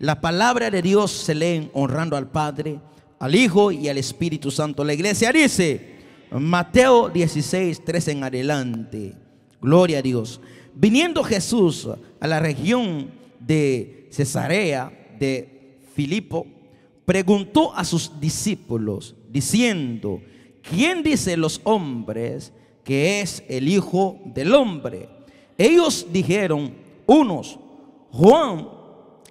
La palabra de Dios se leen honrando al Padre, al Hijo y al Espíritu Santo. La iglesia dice, Mateo 16, 13 en adelante. Gloria a Dios. Viniendo Jesús a la región de Cesarea de Filipo, preguntó a sus discípulos, diciendo, ¿quién dice los hombres que es el Hijo del Hombre? Ellos dijeron, unos, Juan,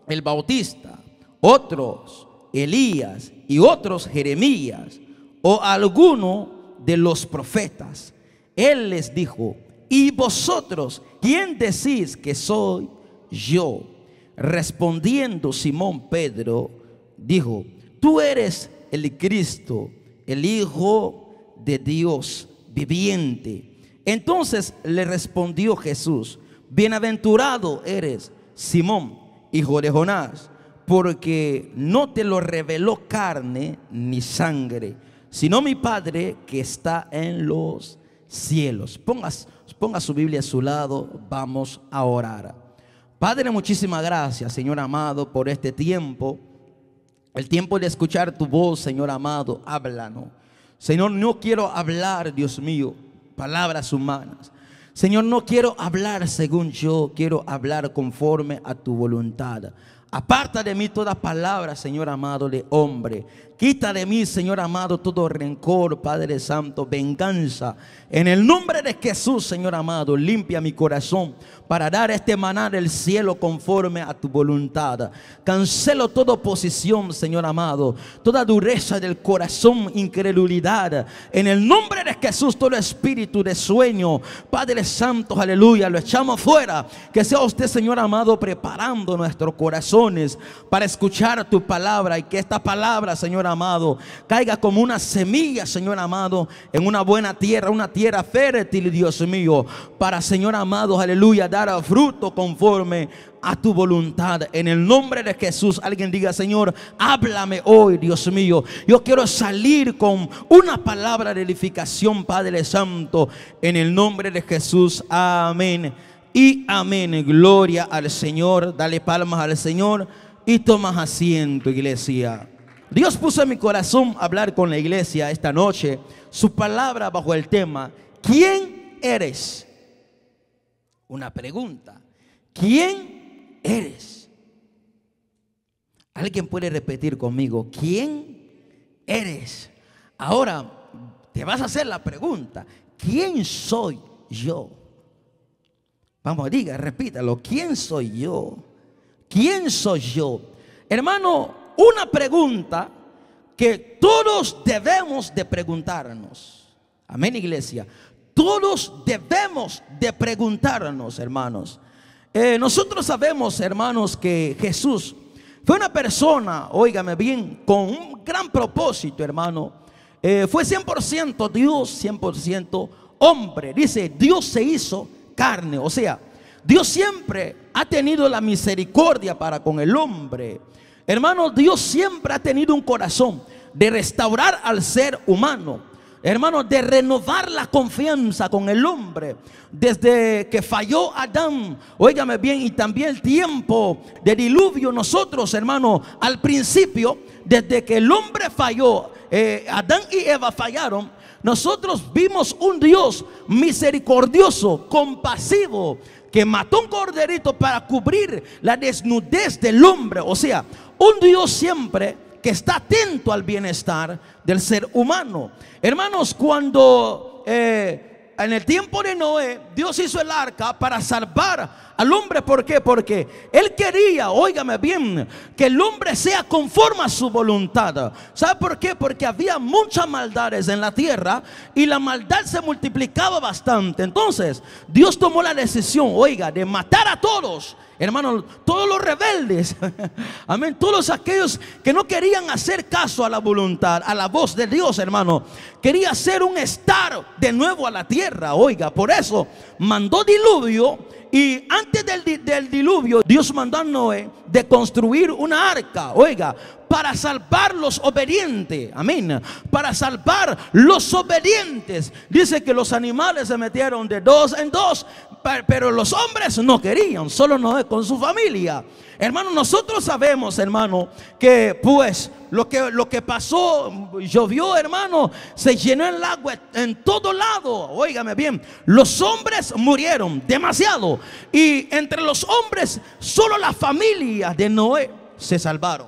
el Bautista, otros Elías y otros Jeremías o alguno de los profetas. Él les dijo, ¿y vosotros quién decís que soy yo? Respondiendo Simón Pedro, dijo, tú eres el Cristo, el Hijo de Dios viviente. Entonces le respondió Jesús, bienaventurado eres, Simón hijo de Jonás, porque no te lo reveló carne ni sangre, sino mi Padre que está en los cielos. Pongas, ponga su Biblia a su lado, vamos a orar. Padre, muchísimas gracias, Señor amado, por este tiempo. El tiempo de escuchar tu voz, Señor amado, háblanos. Señor, no quiero hablar, Dios mío, palabras humanas. Señor, no quiero hablar según yo, quiero hablar conforme a tu voluntad. Aparta de mí toda palabra, Señor amado, de hombre. Quita de mí, Señor amado, todo rencor, Padre Santo, venganza. En el nombre de Jesús, Señor amado, limpia mi corazón para dar este maná del cielo conforme a tu voluntad. Cancelo toda oposición, Señor amado, toda dureza del corazón, incredulidad. En el nombre de Jesús, todo espíritu de sueño, Padre Santo, aleluya, lo echamos fuera. Que sea usted, Señor amado, preparando nuestro corazón para escuchar tu palabra y que esta palabra, Señor amado, caiga como una semilla, Señor amado, en una buena tierra, una tierra fértil, Dios mío, para, Señor amado, aleluya, dar fruto conforme a tu voluntad. En el nombre de Jesús, alguien diga, Señor, háblame hoy, Dios mío. Yo quiero salir con una palabra de edificación, Padre Santo, en el nombre de Jesús. Amén y amén. Gloria al Señor. Dale palmas al Señor y tomas asiento, iglesia. Dios puso en mi corazón hablar con la iglesia esta noche su palabra bajo el tema, ¿quién eres? Una pregunta, ¿quién eres? ¿Alguien puede repetir conmigo, ¿quién eres? Ahora te vas a hacer la pregunta, ¿quién soy yo? Vamos, diga, repítalo. ¿Quién soy yo? ¿Quién soy yo? Hermano, una pregunta que todos debemos de preguntarnos. Amén, iglesia. Todos debemos de preguntarnos, hermanos. Eh, nosotros sabemos, hermanos, que Jesús fue una persona, óigame bien, con un gran propósito, hermano. Eh, fue 100% Dios, 100% hombre. Dice, Dios se hizo carne. O sea, Dios siempre ha tenido la misericordia para con el hombre. Hermano, Dios siempre ha tenido un corazón de restaurar al ser humano. Hermano, de renovar la confianza con el hombre. Desde que falló Adán, oígame bien, y también el tiempo de diluvio, nosotros, hermano, al principio, desde que el hombre falló, eh, Adán y Eva fallaron, nosotros vimos un Dios misericordioso, compasivo, que mató un corderito para cubrir la desnudez del hombre. O sea, un Dios siempre que está atento al bienestar del ser humano. Hermanos, cuando eh, en el tiempo de Noé, Dios hizo el arca para salvar a al hombre. ¿Por qué? Porque él quería, óigame bien, que el hombre sea conforme a su voluntad. ¿Sabe por qué? Porque había muchas maldades en la tierra y la maldad se multiplicaba bastante. Entonces, Dios tomó la decisión, oiga, de matar a todos. Hermanos, todos los rebeldes, amén, todos aquellos que no querían hacer caso a la voluntad, a la voz de Dios, hermano, quería hacer un estar de nuevo a la tierra, oiga, por eso mandó diluvio y antes del, diluvio, Dios mandó a Noé de construir una arca, oiga, para salvar los obedientes. Amén. Para salvar los obedientes. Dice que los animales se metieron de dos en dos, pero los hombres no querían, solo Noé con su familia. Hermano, nosotros sabemos, hermano, que pues lo que, lo que pasó, llovió, hermano, se llenó el agua en todo lado. Óigame bien, los hombres murieron demasiado. Y entre los hombres, solo la familia de Noé se salvaron.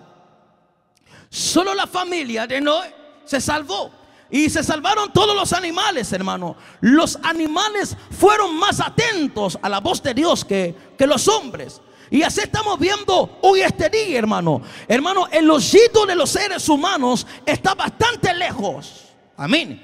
Solo la familia de Noé se salvó. Y se salvaron todos los animales, hermano. Los animales fueron más atentos a la voz de Dios que, los hombres. Y así estamos viendo hoy este día, hermano. Hermano, el ojito de los seres humanos está bastante lejos. Amén.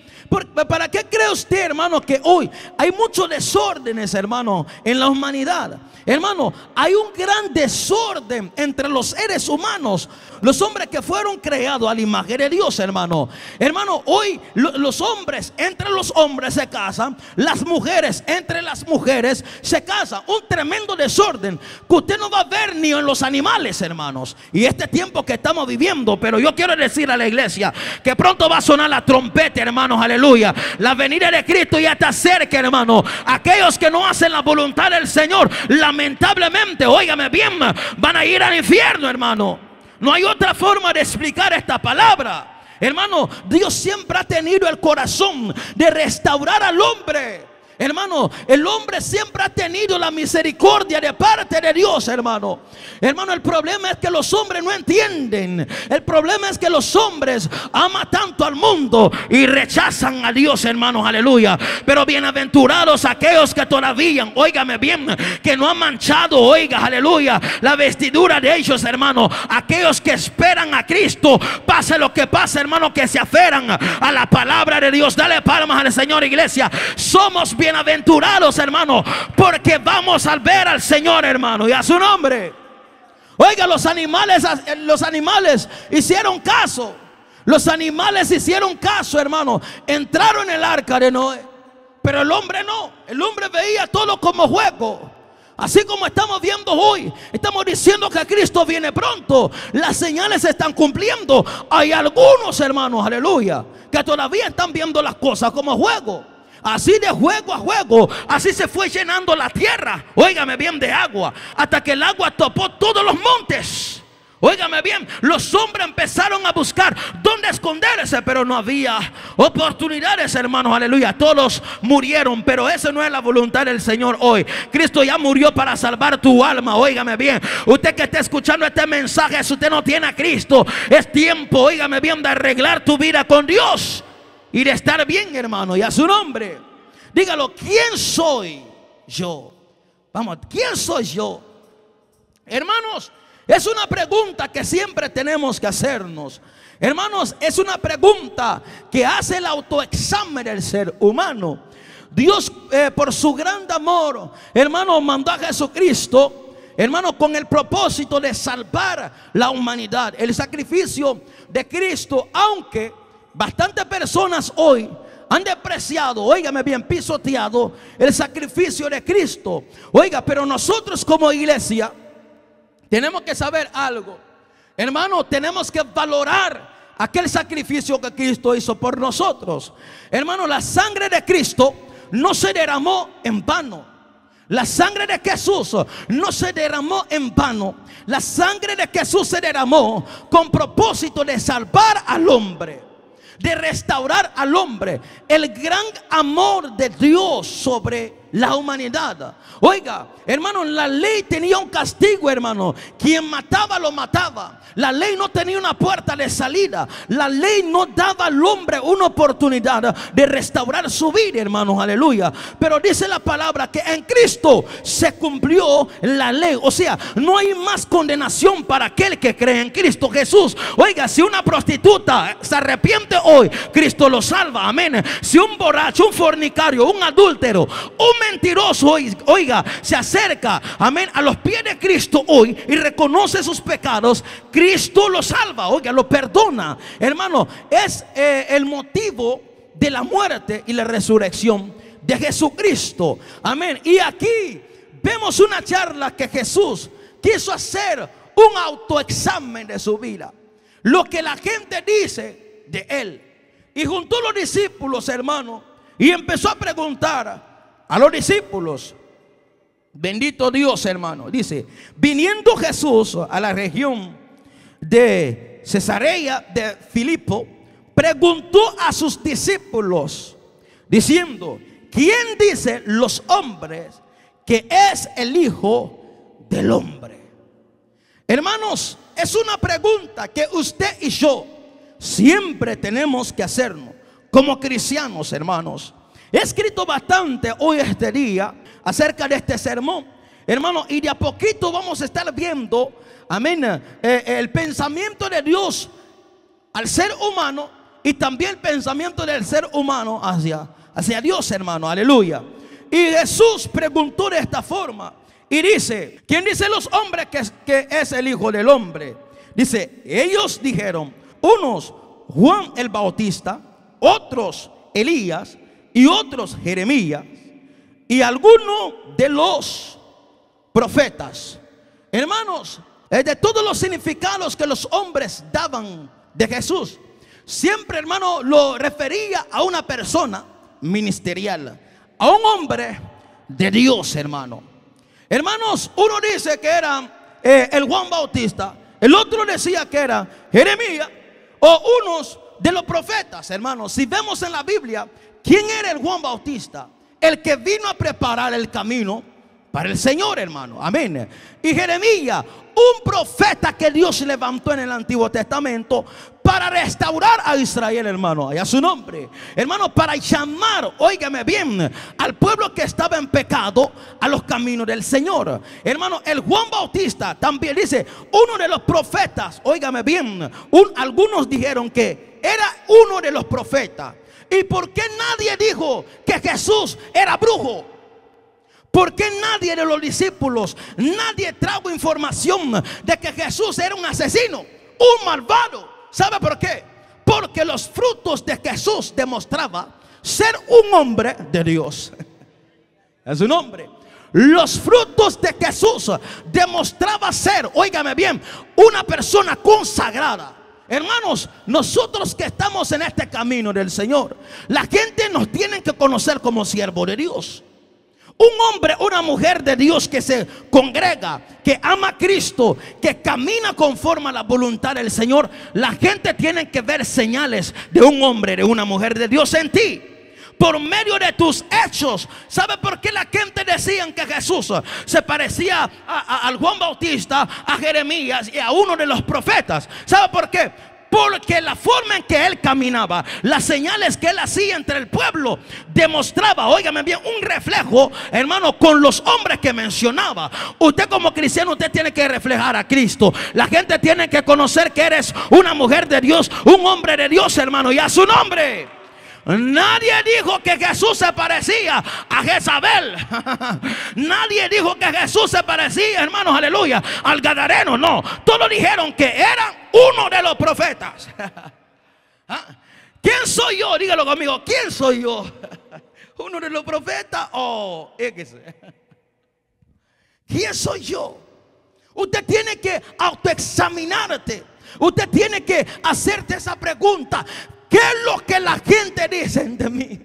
¿Para qué cree usted, hermano, que hoy hay muchos desórdenes, hermano, en la humanidad? Hermano, hay un gran desorden entre los seres humanos. Los hombres que fueron creados a la imagen de Dios, hermano. Hermano, hoy los hombres entre los hombres se casan. Las mujeres entre las mujeres se casan. Un tremendo desorden que usted no va a ver ni en los animales, hermanos. Y este tiempo que estamos viviendo. Pero yo quiero decir a la iglesia que pronto va a sonar la trompeta, hermanos. Aleluya. La venida de Cristo ya está cerca, hermano. Aquellos que no hacen la voluntad del Señor, la lamentablemente, óigame bien, van a ir al infierno, hermano. No hay otra forma de explicar esta palabra. Hermano, Dios siempre ha tenido el corazón de restaurar al hombre. Hermano, el hombre siempre ha tenido la misericordia de parte de Dios, hermano. Hermano, el problema es que los hombres no entienden. El problema es que los hombres aman tanto al mundo y rechazan a Dios, hermano, Aleluya. Pero bienaventurados aquellos que todavía, óigame bien, que no han manchado, oiga, aleluya, la vestidura de ellos, hermano. Aquellos que esperan a Cristo, pase lo que pase, hermano, que se aferran a la palabra de Dios. Dale palmas al Señor, iglesia. Somos bienaventurados bienaventurados, hermanos porque vamos a ver al Señor, hermano, y a su nombre. Oiga, los animales, los animales hicieron caso. Los animales hicieron caso, hermano. Entraron en el arca de Noé. Pero el hombre no. El hombre veía todo como juego. Así como estamos viendo hoy, estamos diciendo que Cristo viene pronto. Las señales se están cumpliendo. Hay algunos hermanos, aleluya, que todavía están viendo las cosas como juego. Así de juego a juego, así se fue llenando la tierra, óigame bien, de agua, hasta que el agua topó todos los montes. Óigame bien, los hombres empezaron a buscar dónde esconderse, pero no había oportunidades, hermanos, aleluya. Todos murieron, pero esa no es la voluntad del Señor hoy. Cristo ya murió para salvar tu alma, óigame bien. Usted que está escuchando este mensaje, si usted no tiene a Cristo, es tiempo, óigame bien, de arreglar tu vida con Dios y de estar bien, hermano, y a su nombre. Dígalo, ¿quién soy yo? Vamos, ¿quién soy yo? Hermanos, es una pregunta que siempre tenemos que hacernos. Hermanos, es una pregunta que hace el autoexamen del ser humano. Dios, eh, por su gran amor, hermano, mandó a Jesucristo hermano, con el propósito de salvar la humanidad. El sacrificio de Cristo, aunque bastantes personas hoy han depreciado, oígame bien, pisoteado el sacrificio de Cristo. Oiga, pero nosotros como iglesia tenemos que saber algo. Hermano, tenemos que valorar aquel sacrificio que Cristo hizo por nosotros. Hermano, la sangre de Cristo no se derramó en vano. La sangre de Jesús no se derramó en vano. La sangre de Jesús se derramó con propósito de salvar al hombre de restaurar al hombre el gran amor de Dios sobre la humanidad. Oiga, hermano, la ley tenía un castigo, hermano. Quien mataba, lo mataba. La ley no tenía una puerta de salida. La ley no daba al hombre una oportunidad de restaurar su vida, hermanos. Aleluya. Pero dice la palabra que en Cristo se cumplió la ley. O sea, no hay más condenación para aquel que cree en Cristo Jesús. Oiga, si una prostituta se arrepiente hoy, Cristo lo salva. Amén. Si un borracho, un fornicario, un adúltero, un mentiroso, oiga, se acerca, amén, a los pies de Cristo hoy y reconoce sus pecados, Cristo lo salva, oiga, lo perdona. Hermano, es eh, el motivo de la muerte y la resurrección de Jesucristo. Amén. Y aquí vemos una charla que Jesús quiso hacer un autoexamen de su vida. Lo que la gente dice de él. Y juntó los discípulos, hermano, y empezó a preguntar, a los discípulos. Bendito Dios, hermano. Dice, viniendo Jesús a la región de Cesarea de Filipo, preguntó a sus discípulos, diciendo, ¿quién dice los hombres que es el Hijo del Hombre? Hermanos, es una pregunta que usted y yo siempre tenemos que hacernos como cristianos, hermanos. He escrito bastante hoy este día acerca de este sermón. Hermano, y de a poquito vamos a estar viendo, amén, eh, eh, el pensamiento de Dios al ser humano y también el pensamiento del ser humano hacia, hacia Dios, hermano, aleluya. Y Jesús preguntó de esta forma y dice, ¿quién dice los hombres que, que es el Hijo del Hombre? Dice, ellos dijeron, unos Juan el Bautista, otros Elías, y otros Jeremías y algunos de los profetas. Hermanos, de todos los significados que los hombres daban de Jesús, siempre hermano lo refería a una persona ministerial, a un hombre de Dios, hermano. Hermanos, uno dice que era eh, el Juan Bautista, el otro decía que era Jeremías, o unos de los profetas, hermanos. Si vemos en la Biblia, ¿Quién era el Juan Bautista? El que vino a preparar el camino para el Señor, hermano. Amén. Y Jeremías, un profeta que Dios levantó en el Antiguo Testamento para restaurar a Israel, hermano. Allá su nombre. Hermano, para llamar, óigame bien, al pueblo que estaba en pecado a los caminos del Señor. Hermano, el Juan Bautista también dice, uno de los profetas, óigame bien, algunos dijeron que era uno de los profetas ¿Y por qué nadie dijo que Jesús era brujo? ¿Por qué nadie de los discípulos, nadie trajo información de que Jesús era un asesino, un malvado? ¿Sabe por qué? Porque los frutos de Jesús demostraba ser un hombre de Dios. Es un hombre. Los frutos de Jesús demostraba ser, óigame bien, una persona consagrada Hermanos, nosotros que estamos en este camino del Señor, la gente nos tiene que conocer como siervo de Dios. Un hombre, una mujer de Dios que se congrega, que ama a Cristo, que camina conforme a la voluntad del Señor, la gente tiene que ver señales de un hombre, de una mujer de Dios en ti por medio de tus hechos. ¿Sabe por qué la gente decían que Jesús se parecía a, Juan Bautista, a Jeremías y a uno de los profetas? ¿Sabe por qué? Porque la forma en que él caminaba, las señales que él hacía entre el pueblo, demostraba, óigame bien, un reflejo, hermano, con los hombres que mencionaba. Usted como cristiano, usted tiene que reflejar a Cristo. La gente tiene que conocer que eres una mujer de Dios, un hombre de Dios, hermano, y a su nombre. Nadie dijo que Jesús se parecía a Jezabel. Nadie dijo que Jesús se parecía, hermanos, aleluya, al Gadareno. No, todos dijeron que era uno de los profetas. ¿Ah? ¿Quién soy yo? Dígalo conmigo, ¿quién soy yo? ¿Uno de los profetas o oh, ¿Quién soy yo? Usted tiene que autoexaminarte. Usted tiene que hacerte esa pregunta. ¿Qué es lo que la gente dice de mí?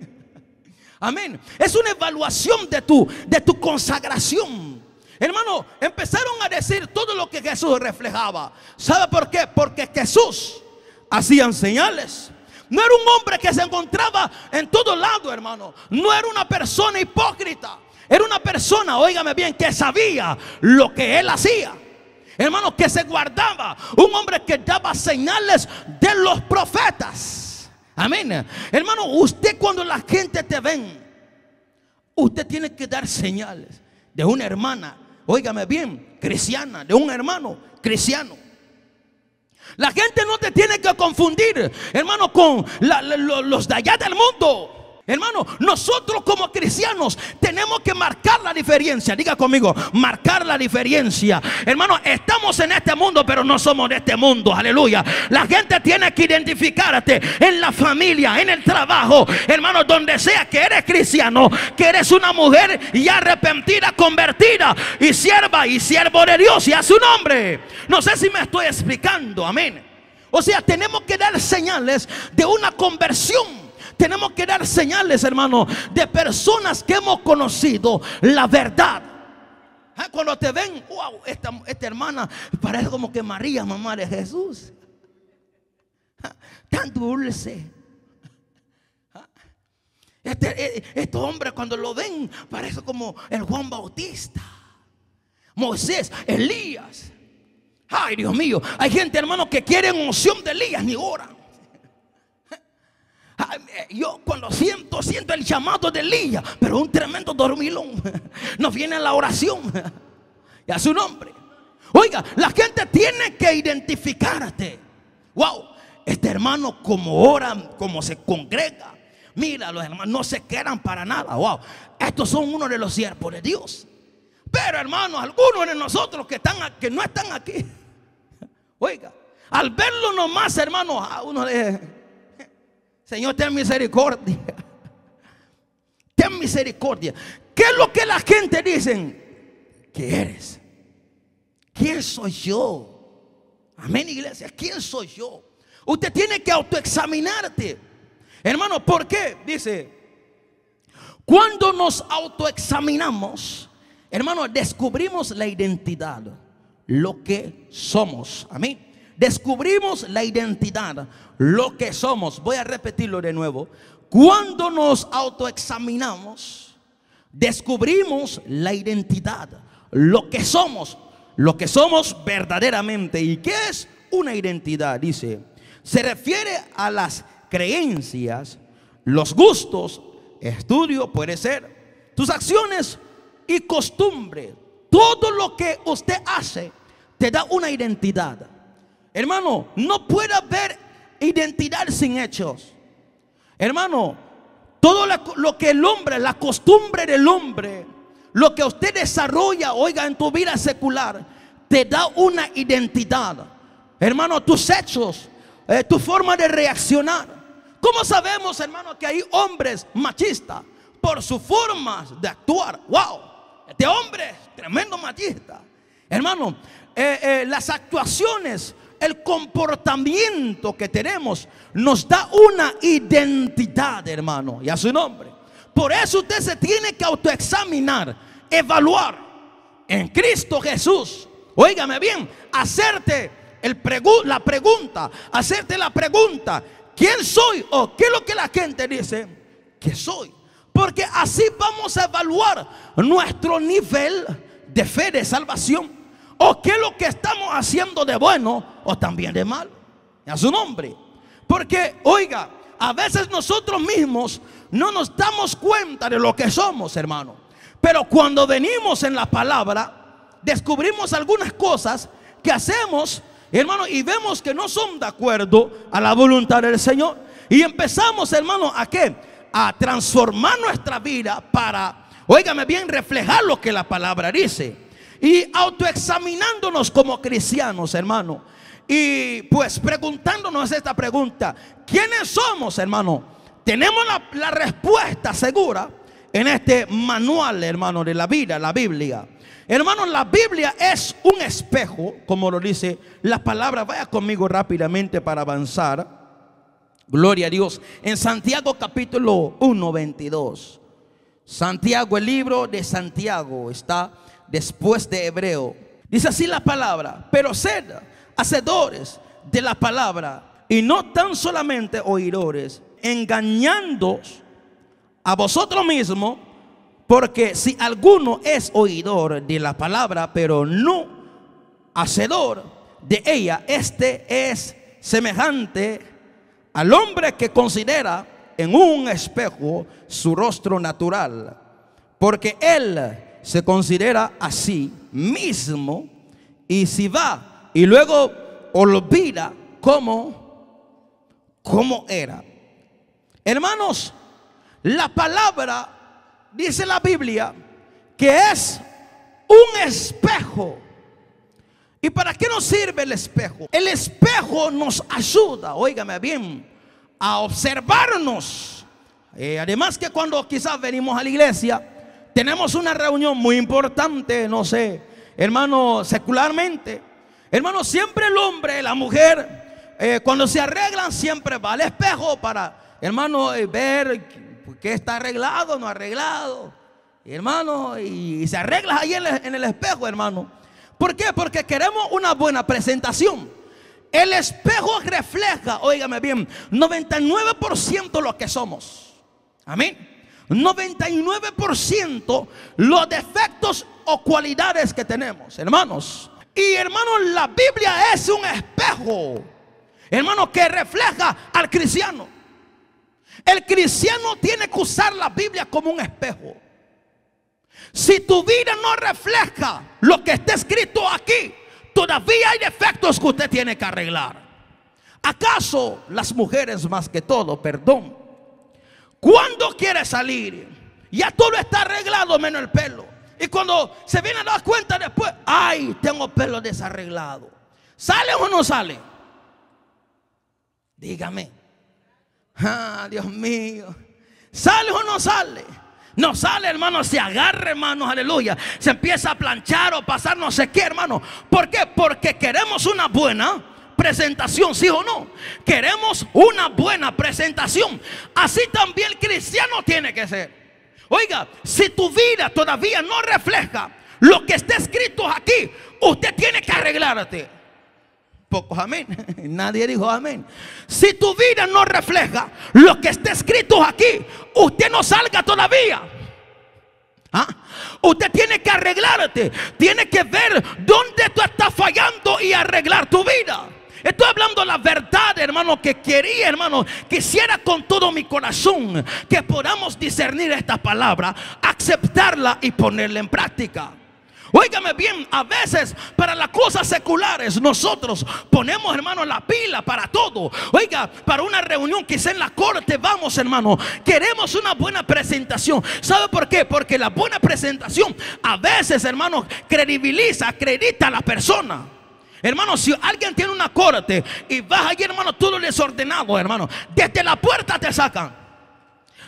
Amén. Es una evaluación de tu, de tu consagración. Hermano, empezaron a decir todo lo que Jesús reflejaba. ¿Sabe por qué? Porque Jesús Hacía señales. No era un hombre que se encontraba en todo lado, hermano. No era una persona hipócrita. Era una persona, oígame bien, que sabía lo que él hacía. Hermano, que se guardaba. Un hombre que daba señales de los profetas. Amén. Hermano, usted cuando la gente te ven, usted tiene que dar señales de una hermana, óigame bien, cristiana, de un hermano cristiano. La gente no te tiene que confundir, hermano, con los de allá del mundo. Hermano, nosotros como cristianos tenemos que marcar la diferencia. Diga conmigo, marcar la diferencia. Hermano, estamos en este mundo, pero no somos de este mundo. Aleluya. La gente tiene que identificarte en la familia, en el trabajo. Hermano, donde sea que eres cristiano, que eres una mujer ya arrepentida, convertida y sierva y siervo de Dios y a su nombre. No sé si me estoy explicando. Amén. O sea, tenemos que dar señales de una conversión tenemos que dar señales, hermano, de personas que hemos conocido la verdad. Ah, cuando te ven, wow, esta, hermana parece como que María, mamá de Jesús. Ah, tan dulce. Ah, Estos e, este hombres cuando lo ven parece como el Juan Bautista, Moisés, Elías. Ay, Dios mío, hay gente hermano que quiere unción de Elías ni oran. Yo cuando siento, siento el llamado de Elías, pero un tremendo dormilón. Nos viene la oración y a su nombre. Oiga, la gente tiene que identificarte. Wow, este hermano como ora, como se congrega. Mira, los hermanos no se quedan para nada. Wow, estos son uno de los siervos de Dios. Pero hermano, algunos de nosotros que, están, que no están aquí, oiga, al verlo nomás, hermanos, a uno de... Señor, ten misericordia. Ten misericordia. ¿Qué es lo que la gente dice? Que eres? ¿Quién soy yo? Amén, iglesia. ¿Quién soy yo? Usted tiene que autoexaminarte. Hermano, ¿por qué? Dice, cuando nos autoexaminamos, hermano, descubrimos la identidad, lo que somos. Amén. Descubrimos la identidad, lo que somos. Voy a repetirlo de nuevo. Cuando nos autoexaminamos, descubrimos la identidad, lo que somos, lo que somos verdaderamente. ¿Y qué es una identidad? Dice, se refiere a las creencias, los gustos, estudio puede ser, tus acciones y costumbres. Todo lo que usted hace te da una identidad. Hermano, no puede haber identidad sin hechos. Hermano, todo lo que el hombre, la costumbre del hombre, lo que usted desarrolla, oiga, en tu vida secular, te da una identidad. Hermano, tus hechos, eh, tu forma de reaccionar. ¿Cómo sabemos, hermano, que hay hombres machistas? Por sus formas de actuar. ¡Wow! Este hombre es tremendo machista. Hermano, eh, eh, las actuaciones el comportamiento que tenemos nos da una identidad, hermano, y a su nombre. Por eso usted se tiene que autoexaminar, evaluar en Cristo Jesús. Óigame bien, hacerte la pregunta, hacerte la pregunta, ¿quién soy? ¿O qué es lo que la gente dice que soy? Porque así vamos a evaluar nuestro nivel de fe de salvación o qué es lo que estamos haciendo de bueno o también de mal. A su nombre. Porque, oiga, a veces nosotros mismos no nos damos cuenta de lo que somos, hermano. Pero cuando venimos en la palabra, descubrimos algunas cosas que hacemos, hermano, y vemos que no son de acuerdo a la voluntad del Señor. Y empezamos, hermano, a qué? A transformar nuestra vida para, oígame bien, reflejar lo que la palabra dice y autoexaminándonos como cristianos, hermano. Y pues preguntándonos esta pregunta, ¿quiénes somos, hermano? Tenemos la, respuesta segura en este manual, hermano, de la vida, la Biblia. Hermano, la Biblia es un espejo, como lo dice la palabra. Vaya conmigo rápidamente para avanzar. Gloria a Dios. En Santiago capítulo 1, 22. Santiago, el libro de Santiago está después de hebreo. Dice así la palabra, pero sed hacedores de la palabra y no tan solamente oidores, Engañando. a vosotros mismos, porque si alguno es oidor de la palabra, pero no hacedor de ella, este es semejante al hombre que considera en un espejo su rostro natural, porque él se considera a sí mismo y si va y luego olvida cómo, cómo era. Hermanos, la palabra, dice la Biblia, que es un espejo. ¿Y para qué nos sirve el espejo? El espejo nos ayuda, óigame bien, a observarnos. Eh, además que cuando quizás venimos a la iglesia, tenemos una reunión muy importante, no sé, hermano, secularmente. Hermano, siempre el hombre, la mujer, eh, cuando se arreglan, siempre va al espejo para, hermano, eh, ver qué está arreglado, no arreglado. hermano, y, se arregla ahí en el, espejo, hermano. ¿Por qué? Porque queremos una buena presentación. El espejo refleja, óigame bien, 99% lo que somos. Amén. 99% los defectos o cualidades que tenemos, hermanos. Y hermanos, la Biblia es un espejo, hermanos, que refleja al cristiano. El cristiano tiene que usar la Biblia como un espejo. Si tu vida no refleja lo que está escrito aquí, todavía hay defectos que usted tiene que arreglar. ¿Acaso las mujeres más que todo, perdón, cuando quiere salir, ya todo está arreglado menos el pelo. Y cuando se viene a dar cuenta después, ay, tengo pelo desarreglado. ¿Sale o no sale? Dígame. Ah, Dios mío. ¿Sale o no sale? No sale, hermano, se agarra, hermano, aleluya. Se empieza a planchar o pasar no sé qué, hermano. ¿Por qué? Porque queremos una buena, presentación, sí o no. Queremos una buena presentación. Así también el cristiano tiene que ser. Oiga, si tu vida todavía no refleja lo que está escrito aquí, usted tiene que arreglarte. Pocos amén. Nadie dijo amén. Si tu vida no refleja lo que está escrito aquí, usted no salga todavía. ¿Ah? Usted tiene que arreglarte, tiene que ver dónde tú estás fallando y arreglar tu vida. Estoy hablando la verdad, hermano, que quería, hermano, quisiera con todo mi corazón que podamos discernir esta palabra, aceptarla y ponerla en práctica. Óigame bien, a veces para las cosas seculares nosotros ponemos, hermano, la pila para todo. Oiga, para una reunión, quizá en la corte, vamos, hermano. Queremos una buena presentación. ¿Sabe por qué? Porque la buena presentación a veces, hermano, credibiliza, acredita a la persona. Hermano, si alguien tiene una corte y vas allí, hermano, todo desordenado, hermano, desde la puerta te sacan.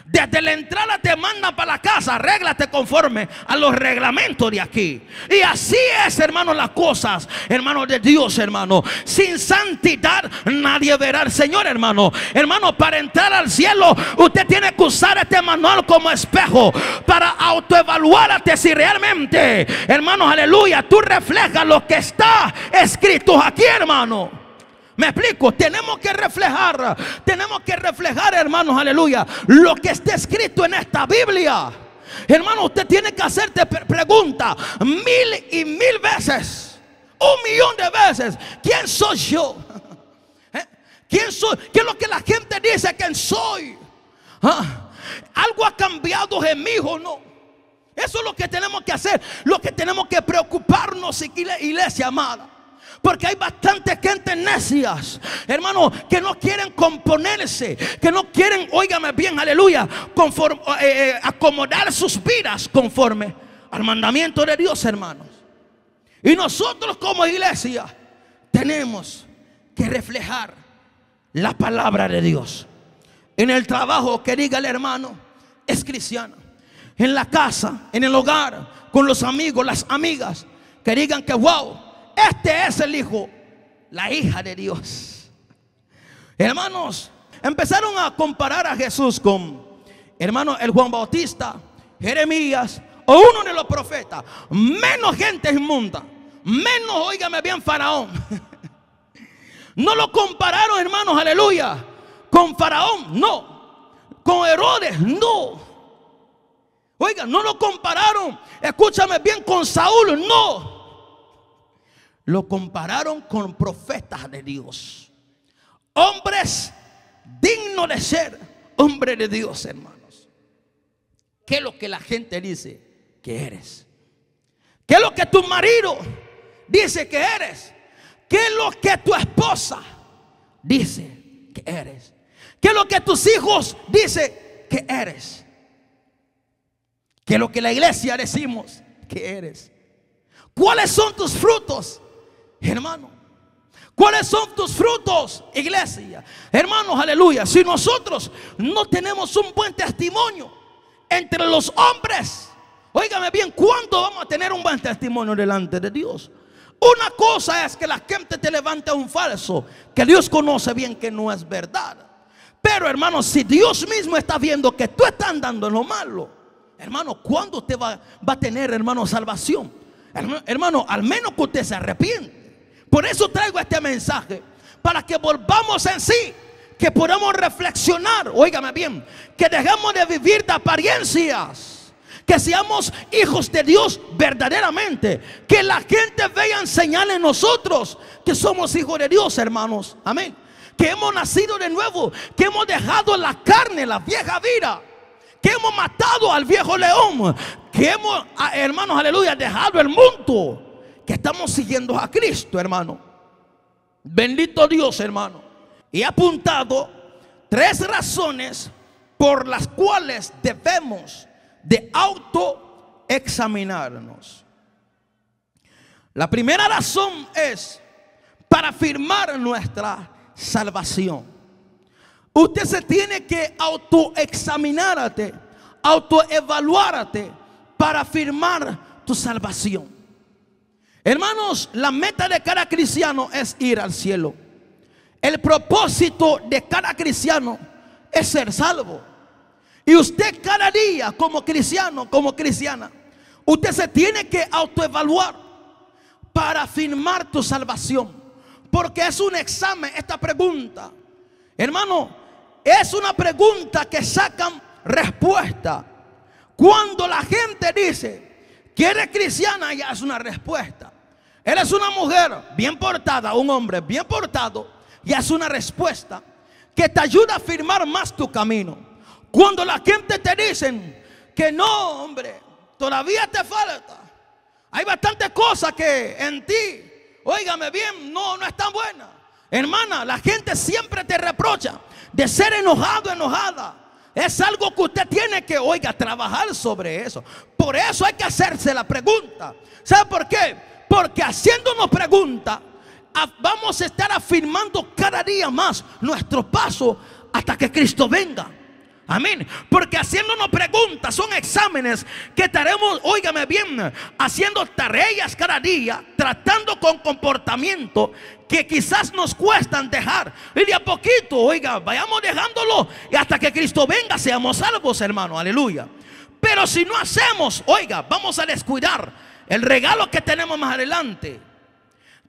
Desde la entrada te mandan para la casa, arréglate conforme a los reglamentos de aquí. Y así es, hermano, las cosas, hermano de Dios, hermano. Sin santidad nadie verá al Señor, hermano. Hermano, para entrar al cielo, usted tiene que usar este manual como espejo para autoevaluarte si realmente, hermano aleluya, tú reflejas lo que está escrito aquí, hermano. Me explico, tenemos que reflejar, tenemos que reflejar, hermanos, aleluya, lo que está escrito en esta Biblia. Hermano, usted tiene que hacerte pregunta mil y mil veces, un millón de veces, ¿quién soy yo? ¿Eh? ¿Quién soy? ¿Qué es lo que la gente dice que soy? ¿Ah? ¿Algo ha cambiado en mí o no? Eso es lo que tenemos que hacer, lo que tenemos que preocuparnos, iglesia amada. Porque hay bastante gente necias, hermano, que no quieren componerse, que no quieren, óigame bien, aleluya, eh, eh, acomodar sus vidas conforme al mandamiento de Dios, hermanos. Y nosotros como iglesia tenemos que reflejar la palabra de Dios. En el trabajo que diga el hermano es cristiano. En la casa, en el hogar, con los amigos, las amigas, que digan que wow, este es el hijo, la hija de Dios. Hermanos, empezaron a comparar a Jesús con, hermano, el Juan Bautista, Jeremías o uno de los profetas. Menos gente inmunda, menos, oígame bien, faraón. No lo compararon, hermanos, aleluya, con faraón, no. Con Herodes, no. Oiga, no lo compararon, escúchame bien, con Saúl, no lo compararon con profetas de Dios. Hombres dignos de ser hombres de Dios, hermanos. ¿Qué es lo que la gente dice que eres? ¿Qué es lo que tu marido dice que eres? ¿Qué es lo que tu esposa dice que eres? ¿Qué es lo que tus hijos dicen que eres? ¿Qué es lo que la iglesia decimos que eres? ¿Cuáles son tus frutos? hermano. ¿Cuáles son tus frutos, iglesia? Hermanos, aleluya. Si nosotros no tenemos un buen testimonio entre los hombres, óigame bien, ¿cuándo vamos a tener un buen testimonio delante de Dios? Una cosa es que la gente te a un falso, que Dios conoce bien que no es verdad. Pero hermano, si Dios mismo está viendo que tú estás andando en lo malo, hermano, ¿cuándo usted va, a tener, hermano, salvación? Hermano, hermano, al menos que usted se arrepiente. Por eso traigo este mensaje, para que volvamos en sí, que podamos reflexionar, óigame bien, que dejemos de vivir de apariencias que seamos hijos de Dios verdaderamente. Que la gente vea señales en nosotros que somos hijos de Dios, hermanos. Amén. Que hemos nacido de nuevo, que hemos dejado la carne, la vieja vida. Que hemos matado al viejo león. Que hemos, ah, hermanos, aleluya, dejado el mundo que estamos siguiendo a Cristo, hermano. Bendito Dios, hermano. Y he apuntado tres razones por las cuales debemos de autoexaminarnos. La primera razón es para afirmar nuestra salvación. Usted se tiene que autoexaminarte, autoevaluarte para afirmar tu salvación. Hermanos, la meta de cada cristiano es ir al cielo. El propósito de cada cristiano es ser salvo. Y usted cada día como cristiano, como cristiana, usted se tiene que autoevaluar para afirmar tu salvación. Porque es un examen esta pregunta. Hermano, es una pregunta que sacan respuesta. Cuando la gente dice que eres cristiana, ya es una respuesta. Eres una mujer bien portada, un hombre bien portado, y es una respuesta que te ayuda a firmar más tu camino. Cuando la gente te dice que no, hombre, todavía te falta. Hay bastantes cosas que en ti, óigame bien, no, no es tan buena Hermana, la gente siempre te reprocha de ser enojado, enojada. Es algo que usted tiene que, oiga, trabajar sobre eso. Por eso hay que hacerse la pregunta. ¿Sabe por qué? Porque haciéndonos preguntas, vamos a estar afirmando cada día más nuestro paso hasta que Cristo venga. Amén. Porque haciéndonos preguntas, son exámenes que estaremos, óigame bien, haciendo tareas cada día, tratando con comportamiento que quizás nos cuestan dejar. Y de a poquito, oiga, vayamos dejándolo y hasta que Cristo venga seamos salvos, hermano. Aleluya. Pero si no hacemos, oiga, vamos a descuidar el regalo que tenemos más adelante.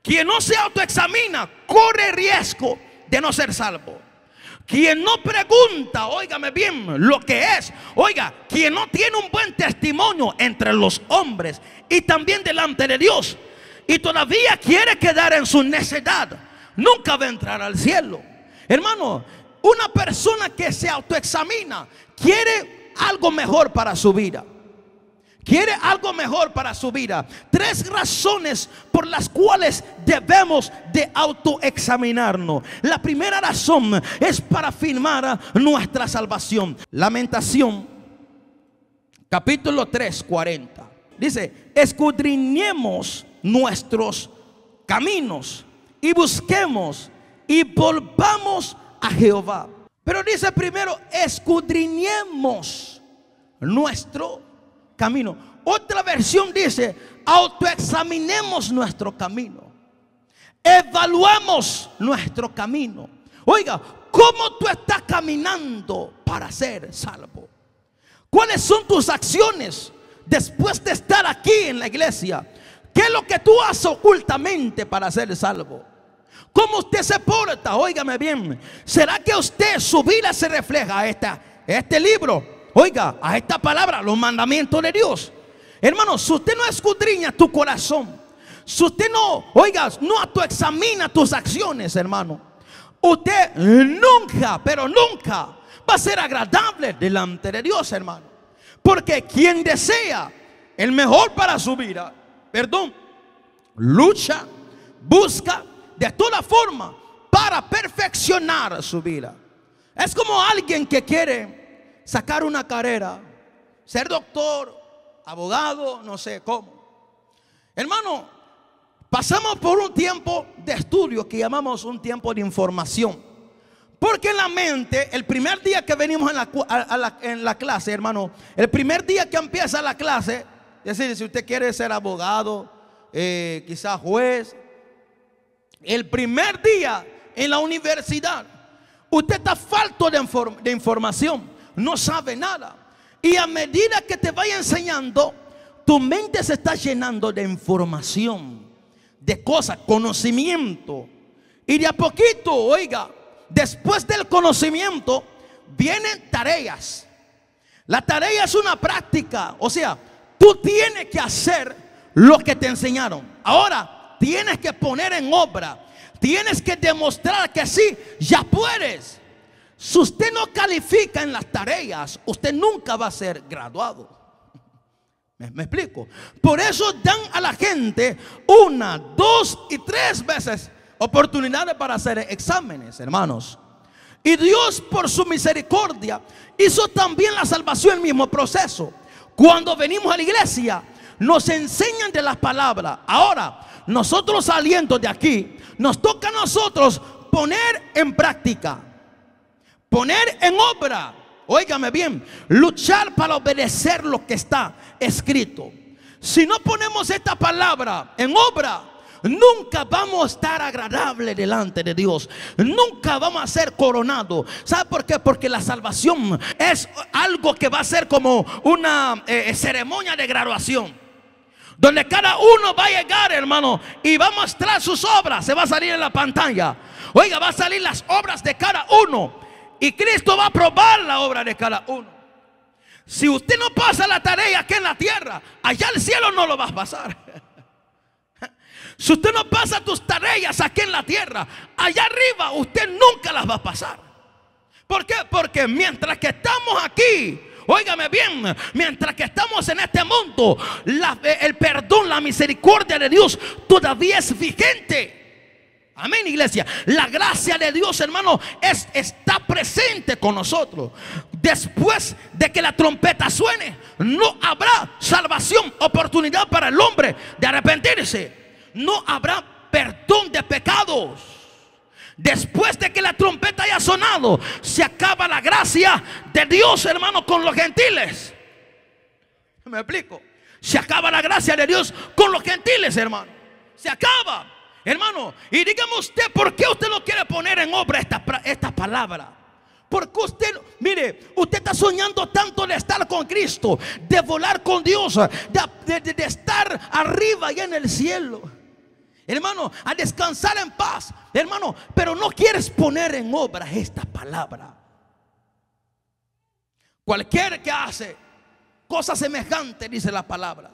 Quien no se autoexamina corre riesgo de no ser salvo. Quien no pregunta, óigame bien, lo que es. Oiga, quien no tiene un buen testimonio entre los hombres y también delante de Dios. Y todavía quiere quedar en su necedad. Nunca va a entrar al cielo. Hermano, una persona que se autoexamina quiere algo mejor para su vida. Quiere algo mejor para su vida. Tres razones por las cuales debemos de autoexaminarnos. La primera razón es para firmar nuestra salvación. Lamentación, capítulo 3, 40. Dice, escudriñemos nuestros caminos y busquemos y volvamos a Jehová. Pero dice primero, escudriñemos nuestro camino. Otra versión dice, autoexaminemos nuestro camino. Evaluamos nuestro camino. Oiga, ¿cómo tú estás caminando para ser salvo? ¿Cuáles son tus acciones después de estar aquí en la iglesia? ¿Qué es lo que tú haces ocultamente para ser salvo? ¿Cómo usted se porta? Óigame bien. ¿Será que usted su vida se refleja esta, este libro? Oiga, a esta palabra, los mandamientos de Dios. Hermano, si usted no escudriña tu corazón, si usted no, oiga, no examina tus acciones, hermano, usted nunca, pero nunca va a ser agradable delante de Dios, hermano. Porque quien desea el mejor para su vida, perdón, lucha, busca de toda forma para perfeccionar su vida. Es como alguien que quiere sacar una carrera, ser doctor, abogado, no sé cómo. Hermano, pasamos por un tiempo de estudio que llamamos un tiempo de información. Porque en la mente, el primer día que venimos en la, a, la, clase, hermano, el primer día que empieza la clase, es decir, si usted quiere ser abogado, eh, quizás juez, el primer día en la universidad, usted está falto de información no sabe nada. Y a medida que te vaya enseñando, tu mente se está llenando de información, de cosas, conocimiento. Y de a poquito, oiga, después del conocimiento, vienen tareas. La tarea es una práctica, o sea, tú tienes que hacer lo que te enseñaron. Ahora, tienes que poner en obra, tienes que demostrar que sí, ya puedes. Si usted no califica en las tareas, usted nunca va a ser graduado. ¿Me, explico? Por eso dan a la gente una, dos y tres veces oportunidades para hacer exámenes, hermanos. Y Dios por su misericordia hizo también la salvación el mismo proceso. Cuando venimos a la iglesia, nos enseñan de las palabras. Ahora, nosotros saliendo de aquí, nos toca a nosotros poner en práctica poner en obra, óigame bien, luchar para obedecer lo que está escrito. Si no ponemos esta palabra en obra, Nunca vamos a estar agradable delante de Dios. Nunca vamos a ser coronados. ¿Sabe por qué? Porque la salvación es algo que va a ser como una eh, eh, ceremonia de graduación. Donde cada uno va a llegar, hermano, y va a mostrar sus obras. Se va a salir en la pantalla. Oiga, va a salir las obras de cada uno y Cristo va a probar la obra de cada uno. Si usted no pasa la tarea aquí en la tierra, allá al cielo no lo va a pasar. Si usted no pasa tus tareas aquí en la tierra, allá arriba usted nunca las va a pasar. ¿Por qué? Porque mientras que estamos aquí, Óigame bien, mientras que estamos en este mundo, el perdón, la misericordia de Dios todavía es vigente. Amén, iglesia. La gracia de Dios, hermano, está presente con nosotros. Después de que la trompeta suene, no habrá salvación, oportunidad para el hombre de arrepentirse. No habrá perdón de pecados. Después de que la trompeta haya sonado, se acaba la gracia de Dios, hermano, con los gentiles. ¿Me explico? Se acaba la gracia de Dios con los gentiles, hermano. Se acaba. Hermano, y dígame usted por qué usted no quiere poner en obra estas esta palabra Porque usted, mire, usted está soñando tanto de estar con Cristo, de volar con Dios, de, de estar arriba y en el cielo. Hermano, a descansar en paz. Hermano, pero no quieres poner en obra esta palabra. Cualquier que hace cosa semejante, dice la palabra,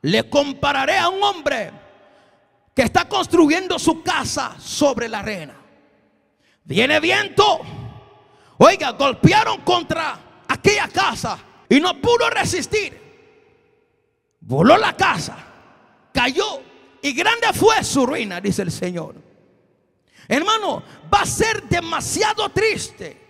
le compararé a un hombre que está construyendo su casa sobre la arena. Viene viento. Oiga, golpearon contra aquella casa y no pudo resistir. Voló la casa, cayó y grande fue su ruina, dice el Señor. Hermano, va a ser demasiado triste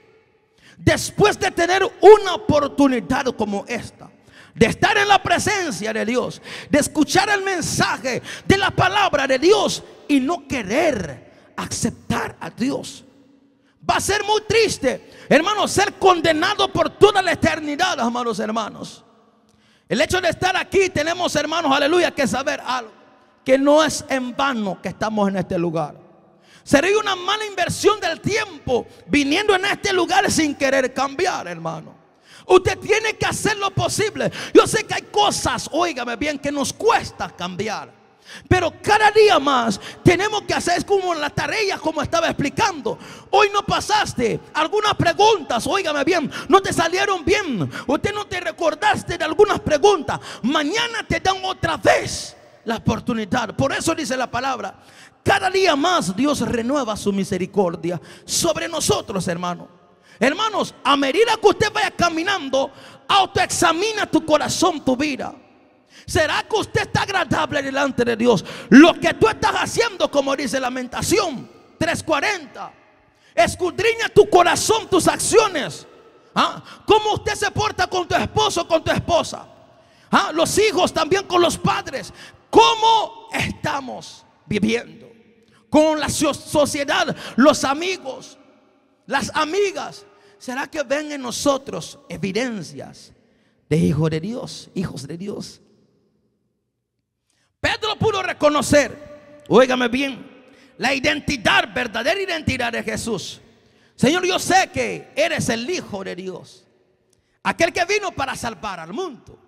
después de tener una oportunidad como esta de estar en la presencia de Dios, de escuchar el mensaje de la palabra de Dios y no querer aceptar a Dios. Va a ser muy triste, hermano, ser condenado por toda la eternidad, hermanos, hermanos. El hecho de estar aquí, tenemos, hermanos, aleluya, que saber algo, que no es en vano que estamos en este lugar. Sería una mala inversión del tiempo viniendo en este lugar sin querer cambiar, hermano. Usted tiene que hacer lo posible. Yo sé que hay cosas, óigame bien, que nos cuesta cambiar. Pero cada día más tenemos que hacer es como la tarea, como estaba explicando. Hoy no pasaste algunas preguntas, óigame bien, no te salieron bien. Usted no te recordaste de algunas preguntas. Mañana te dan otra vez la oportunidad. Por eso dice la palabra. Cada día más Dios renueva su misericordia sobre nosotros, hermano. Hermanos, a medida que usted vaya caminando, autoexamina tu corazón, tu vida. ¿Será que usted está agradable delante de Dios? Lo que tú estás haciendo, como dice Lamentación 340, escudriña tu corazón, tus acciones. ¿Ah? ¿Cómo usted se porta con tu esposo, con tu esposa? ¿Ah? Los hijos también con los padres. ¿Cómo estamos viviendo? Con la sociedad, los amigos, las amigas. ¿Será que ven en nosotros evidencias de hijos de Dios, hijos de Dios? Pedro pudo reconocer, óigame bien, la identidad, verdadera identidad de Jesús. Señor, yo sé que eres el Hijo de Dios, aquel que vino para salvar al mundo.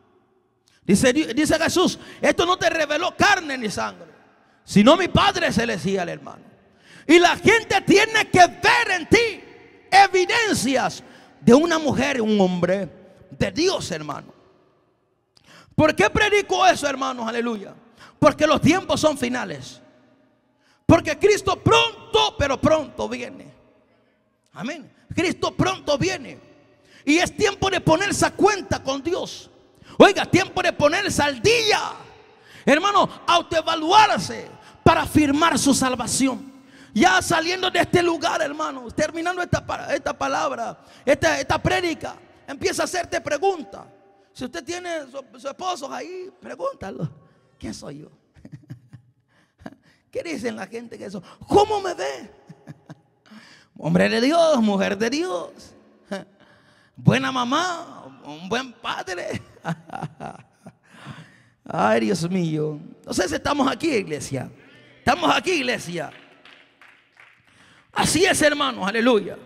Dice, dice Jesús, esto no te reveló carne ni sangre, sino mi Padre se le al hermano. Y la gente tiene que ver en ti evidencias de una mujer y un hombre de Dios, hermano. ¿Por qué predico eso, hermanos? Aleluya. Porque los tiempos son finales. Porque Cristo pronto, pero pronto viene. Amén. Cristo pronto viene. Y es tiempo de ponerse a cuenta con Dios. Oiga, tiempo de ponerse al día. Hermano, autoevaluarse para afirmar su salvación. Ya saliendo de este lugar, hermanos, terminando esta, esta palabra, esta, esta prédica, empieza a hacerte preguntas. Si usted tiene su, esposo ahí, pregúntalo. ¿Quién soy yo? ¿Qué dicen la gente que eso? ¿Cómo me ve? Hombre de Dios, mujer de Dios. Buena mamá, un buen padre. Ay, Dios mío. Entonces estamos aquí, iglesia. Estamos aquí, iglesia. Así es, hermano, aleluya.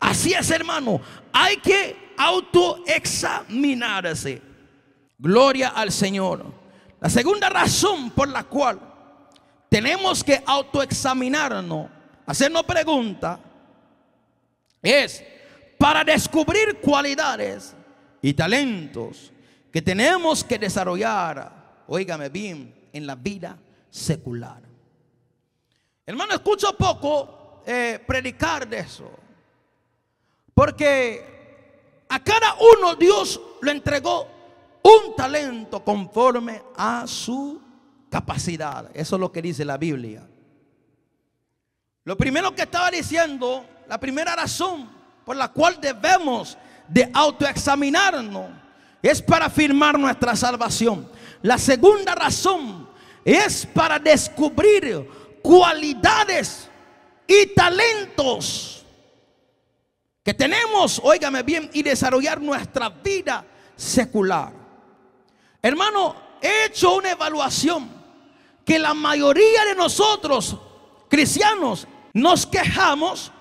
Así es, hermano. Hay que autoexaminarse. Gloria al Señor. La segunda razón por la cual tenemos que autoexaminarnos, hacernos preguntas, es para descubrir cualidades y talentos que tenemos que desarrollar, oígame bien, en la vida secular. Hermano, escucho poco eh, predicar de eso. Porque a cada uno Dios le entregó un talento conforme a su capacidad. Eso es lo que dice la Biblia. Lo primero que estaba diciendo, la primera razón por la cual debemos de autoexaminarnos es para afirmar nuestra salvación. La segunda razón es para descubrir cualidades y talentos que tenemos, óigame bien, y desarrollar nuestra vida secular. Hermano, he hecho una evaluación que la mayoría de nosotros, cristianos, nos quejamos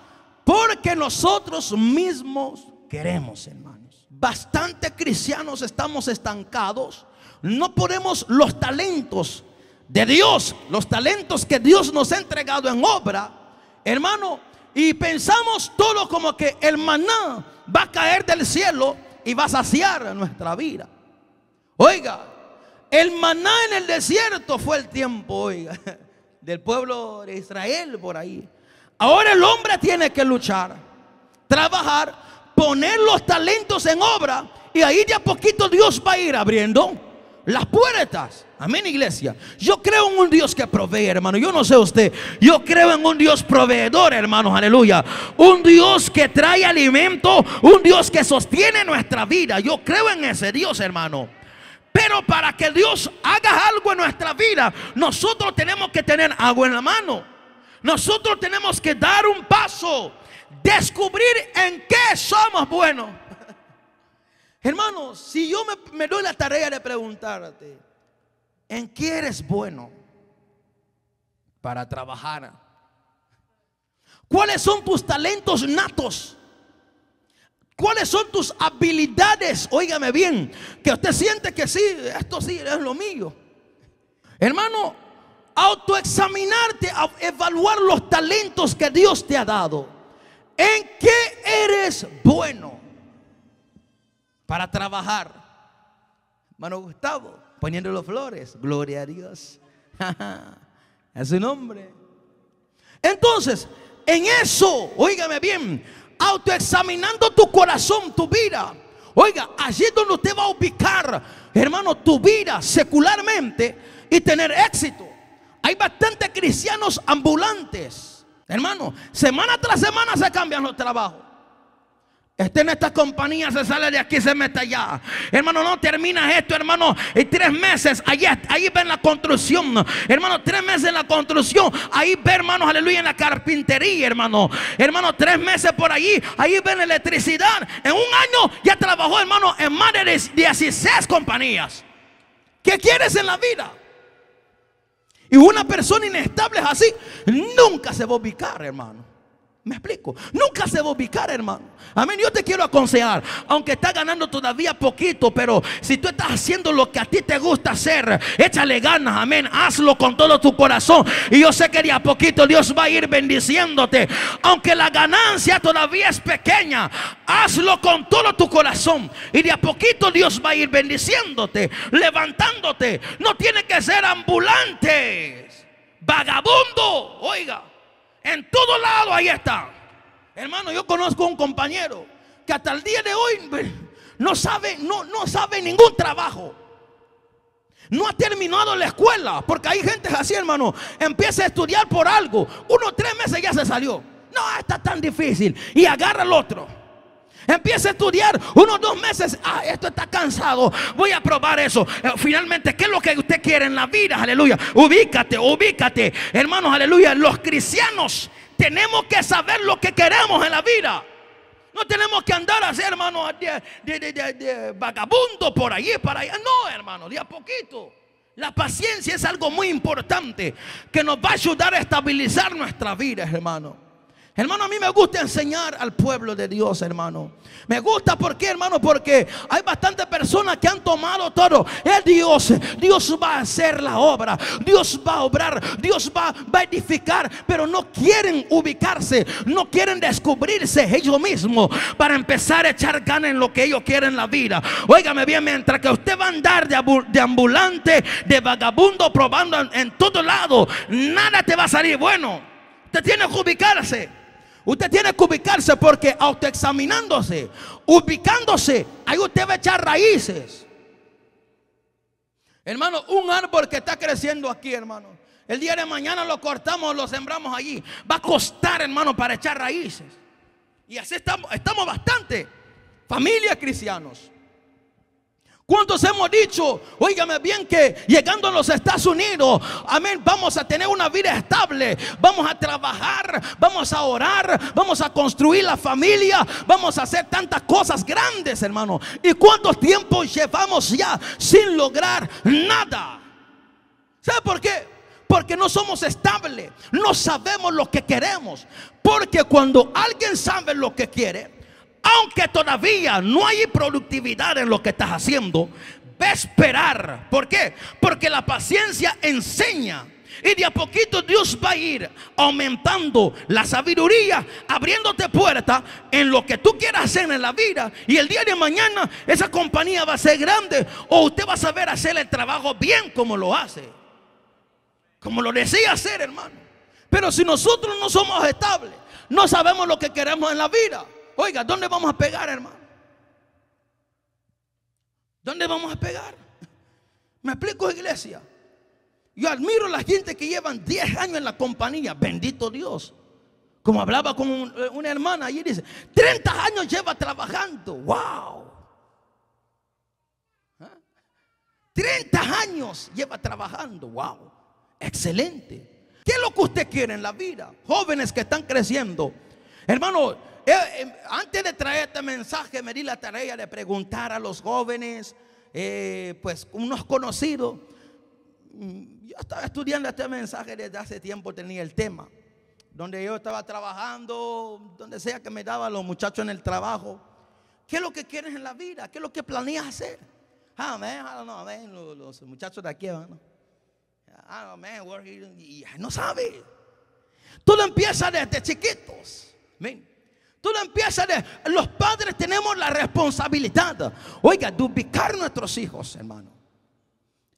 porque nosotros mismos queremos, hermanos. Bastante cristianos estamos estancados. No ponemos los talentos de Dios, los talentos que Dios nos ha entregado en obra Hermano, y pensamos todo como que el maná va a caer del cielo y va a saciar nuestra vida. Oiga, el maná en el desierto fue el tiempo, oiga, del pueblo de Israel por ahí. Ahora el hombre tiene que luchar, trabajar, poner los talentos en obra y ahí de a poquito Dios va a ir abriendo las puertas. Amén, iglesia. Yo creo en un Dios que provee, hermano. Yo no sé usted. Yo creo en un Dios proveedor, hermano, Aleluya. Un Dios que trae alimento. Un Dios que sostiene nuestra vida. Yo creo en ese Dios, hermano. Pero para que Dios haga algo en nuestra vida, nosotros tenemos que tener agua en la mano. Nosotros tenemos que dar un paso. Descubrir en qué somos buenos. Hermano, si yo me, doy la tarea de preguntarte, ¿en qué eres bueno para trabajar? ¿Cuáles son tus talentos natos? ¿Cuáles son tus habilidades? Óigame bien, que usted siente que sí, esto sí es lo mío. Hermano, autoexaminarte, evaluar los talentos que Dios te ha dado. ¿En qué eres bueno? para trabajar. Hermano Gustavo, poniendo los flores. Gloria a Dios. es su nombre. Entonces, en eso, oígame bien, autoexaminando tu corazón, tu vida. Oiga, allí donde usted va a ubicar, hermano, tu vida secularmente y tener éxito. Hay bastantes cristianos ambulantes. Hermano, semana tras semana se cambian los trabajos. Esté en esta compañía, se sale de aquí, se mete allá. Hermano, no termina esto, hermano. Y tres meses, ahí, ahí ven la construcción. Hermano, tres meses en la construcción. Ahí ven, hermano, aleluya, en la carpintería, hermano. Hermano, tres meses por allí. Ahí ven electricidad. En un año ya trabajó, hermano, en más de 16 compañías. ¿Qué quieres en la vida? Y una persona inestable es así, nunca se va a ubicar, hermano. Me explico. Nunca se va a ubicar, hermano. Amén. Yo te quiero aconsejar. Aunque estás ganando todavía poquito, pero si tú estás haciendo lo que a ti te gusta hacer, échale ganas. Amén. Hazlo con todo tu corazón. Y yo sé que de a poquito Dios va a ir bendiciéndote. Aunque la ganancia todavía es pequeña, hazlo con todo tu corazón. Y de a poquito Dios va a ir bendiciéndote, levantándote. No tiene que ser ambulante vagabundo. Oiga. En todo lado ahí está. Hermano, yo conozco un compañero que hasta el día de hoy no sabe, no, no sabe ningún trabajo. No ha terminado la escuela. Porque hay gente así, hermano. Empieza a estudiar por algo. Uno, tres meses ya se salió. No, está tan difícil. Y agarra el otro. Empieza a estudiar unos dos meses. Ah, esto está cansado. Voy a probar eso. Eh, finalmente, ¿qué es lo que usted quiere en la vida? Aleluya. Ubícate, ubícate. Hermanos, aleluya. Los cristianos tenemos que saber lo que queremos en la vida. No tenemos que andar así, hermanos, de, de, de, vagabundo por allí, para allá. No, hermanos, de a poquito. La paciencia es algo muy importante que nos va a ayudar a estabilizar nuestra vida, hermano. Hermano, a mí me gusta enseñar al pueblo de Dios, hermano. Me gusta porque, hermano, porque hay bastantes personas que han tomado todo. Es Dios, Dios va a hacer la obra, Dios va a obrar, Dios va, a edificar, pero no quieren ubicarse, no quieren descubrirse ellos mismos para empezar a echar ganas en lo que ellos quieren en la vida. Óigame bien, mientras que usted va a andar de, ambulante, de vagabundo, probando en, en todo lado, nada te va a salir bueno. Te tienes que ubicarse. Usted tiene que ubicarse porque autoexaminándose, ubicándose, ahí usted va a echar raíces. Hermano, un árbol que está creciendo aquí, hermano. El día de mañana lo cortamos, lo sembramos allí. Va a costar, hermano, para echar raíces. Y así estamos, estamos bastante. Familia cristianos. ¿Cuántos hemos dicho, oígame bien que llegando a los Estados Unidos, amén, vamos a tener una vida estable, vamos a trabajar, vamos a orar, vamos a construir la familia, vamos a hacer tantas cosas grandes, hermano? ¿Y cuántos tiempos llevamos ya sin lograr nada? ¿Sabe por qué? Porque no somos estables, no sabemos lo que queremos. Porque cuando alguien sabe lo que quiere, aunque todavía no hay productividad en lo que estás haciendo, ve esperar. ¿Por qué? Porque la paciencia enseña. Y de a poquito Dios va a ir aumentando la sabiduría, abriéndote puertas en lo que tú quieras hacer en la vida. Y el día de mañana esa compañía va a ser grande o usted va a saber hacer el trabajo bien como lo hace. Como lo decía hacer, hermano. Pero si nosotros no somos estables, no sabemos lo que queremos en la vida. Oiga, ¿dónde vamos a pegar, hermano? ¿Dónde vamos a pegar? ¿Me explico, iglesia? Yo admiro a la gente que llevan 10 años en la compañía. Bendito Dios. Como hablaba con eh, una hermana y dice, 30 años lleva trabajando. ¡Wow! 30 ¿Ah? años lleva trabajando. ¡Wow! Excelente. ¿Qué es lo que usted quiere en la vida? Jóvenes que están creciendo. Hermano, eh, em, antes de traer este mensaje, me di la tarea de preguntar a los jóvenes, eh, pues unos conocidos. Mm, yo estaba estudiando este mensaje desde hace tiempo, tenía el tema. Donde yo estaba trabajando, donde sea que me daban los muchachos en el trabajo. ¿Qué es lo que quieres en la vida? ¿Qué es lo que planeas hacer? Ah, amén, Los, muchachos de aquí van. Ah, Y no sabe. Todo empieza desde chiquitos. amén. Tú no empiezas de... Los padres tenemos la responsabilidad, oiga, duplicar nuestros hijos, hermano.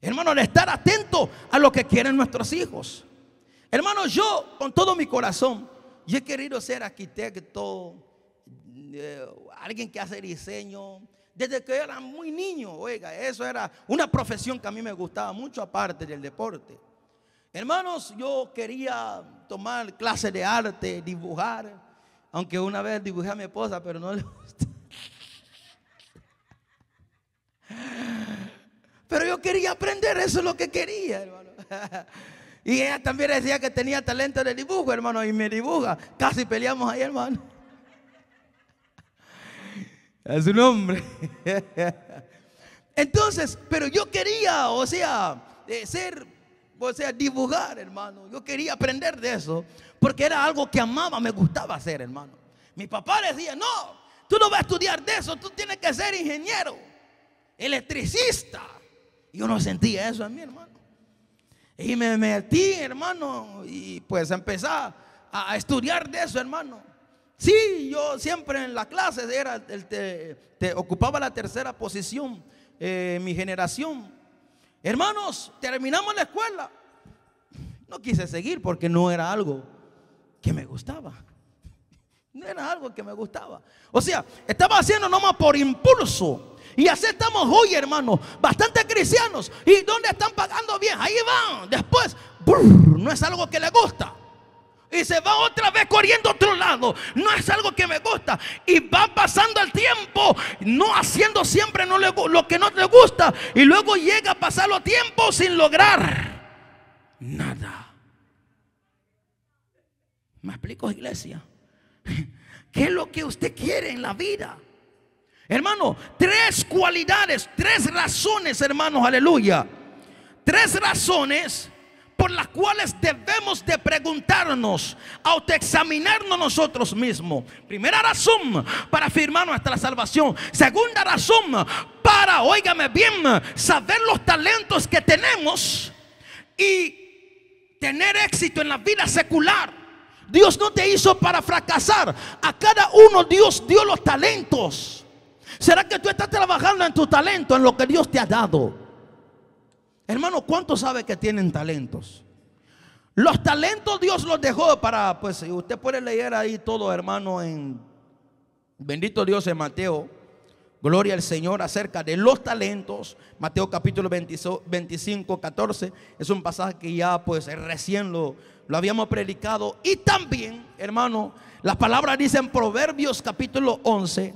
Hermano, estar atento a lo que quieren nuestros hijos. Hermano, yo con todo mi corazón, yo he querido ser arquitecto, eh, alguien que hace diseño, desde que era muy niño, oiga, eso era una profesión que a mí me gustaba mucho aparte del deporte. Hermanos, yo quería tomar clases de arte, dibujar, aunque una vez dibujé a mi esposa, pero no le gustó. Pero yo quería aprender, eso es lo que quería, hermano. Y ella también decía que tenía talento de dibujo, hermano, y me dibuja. Casi peleamos ahí, hermano. Es un hombre. Entonces, pero yo quería, o sea, eh, ser o sea, dibujar, hermano. Yo quería aprender de eso, porque era algo que amaba, me gustaba hacer, hermano. Mi papá decía, no, tú no vas a estudiar de eso, tú tienes que ser ingeniero, electricista. Yo no sentía eso en mí, hermano. Y me metí, hermano, y pues empecé a, estudiar de eso, hermano. Sí, yo siempre en las clases era el te, ocupaba la tercera posición, En eh, mi generación. Hermanos, terminamos la escuela. No quise seguir porque no era algo que me gustaba. No era algo que me gustaba. O sea, estaba haciendo nomás por impulso. Y así estamos hoy, hermanos. bastante cristianos. ¿Y dónde están pagando bien? Ahí van. Después, no es algo que les gusta y se va otra vez corriendo a otro lado. No es algo que me gusta. Y va pasando el tiempo, no haciendo siempre no lo que no le gusta. Y luego llega a pasar los tiempos sin lograr nada. ¿Me explico, iglesia? ¿Qué es lo que usted quiere en la vida? Hermano, tres cualidades, tres razones, hermanos, aleluya. Tres razones por las cuales debemos de preguntarnos, autoexaminarnos nosotros mismos. Primera razón para afirmar nuestra salvación. Segunda razón para, oígame bien, saber los talentos que tenemos y tener éxito en la vida secular. Dios no te hizo para fracasar. A cada uno Dios dio los talentos. ¿Será que tú estás trabajando en tu talento, en lo que Dios te ha dado? Hermano, ¿cuánto sabe que tienen talentos? Los talentos Dios los dejó para, pues usted puede leer ahí todo, hermano, en bendito Dios en Mateo. Gloria al Señor acerca de los talentos. Mateo capítulo 25, 14. Es un pasaje que ya pues recién lo, lo habíamos predicado. Y también, hermano, las palabras dicen Proverbios capítulo 11,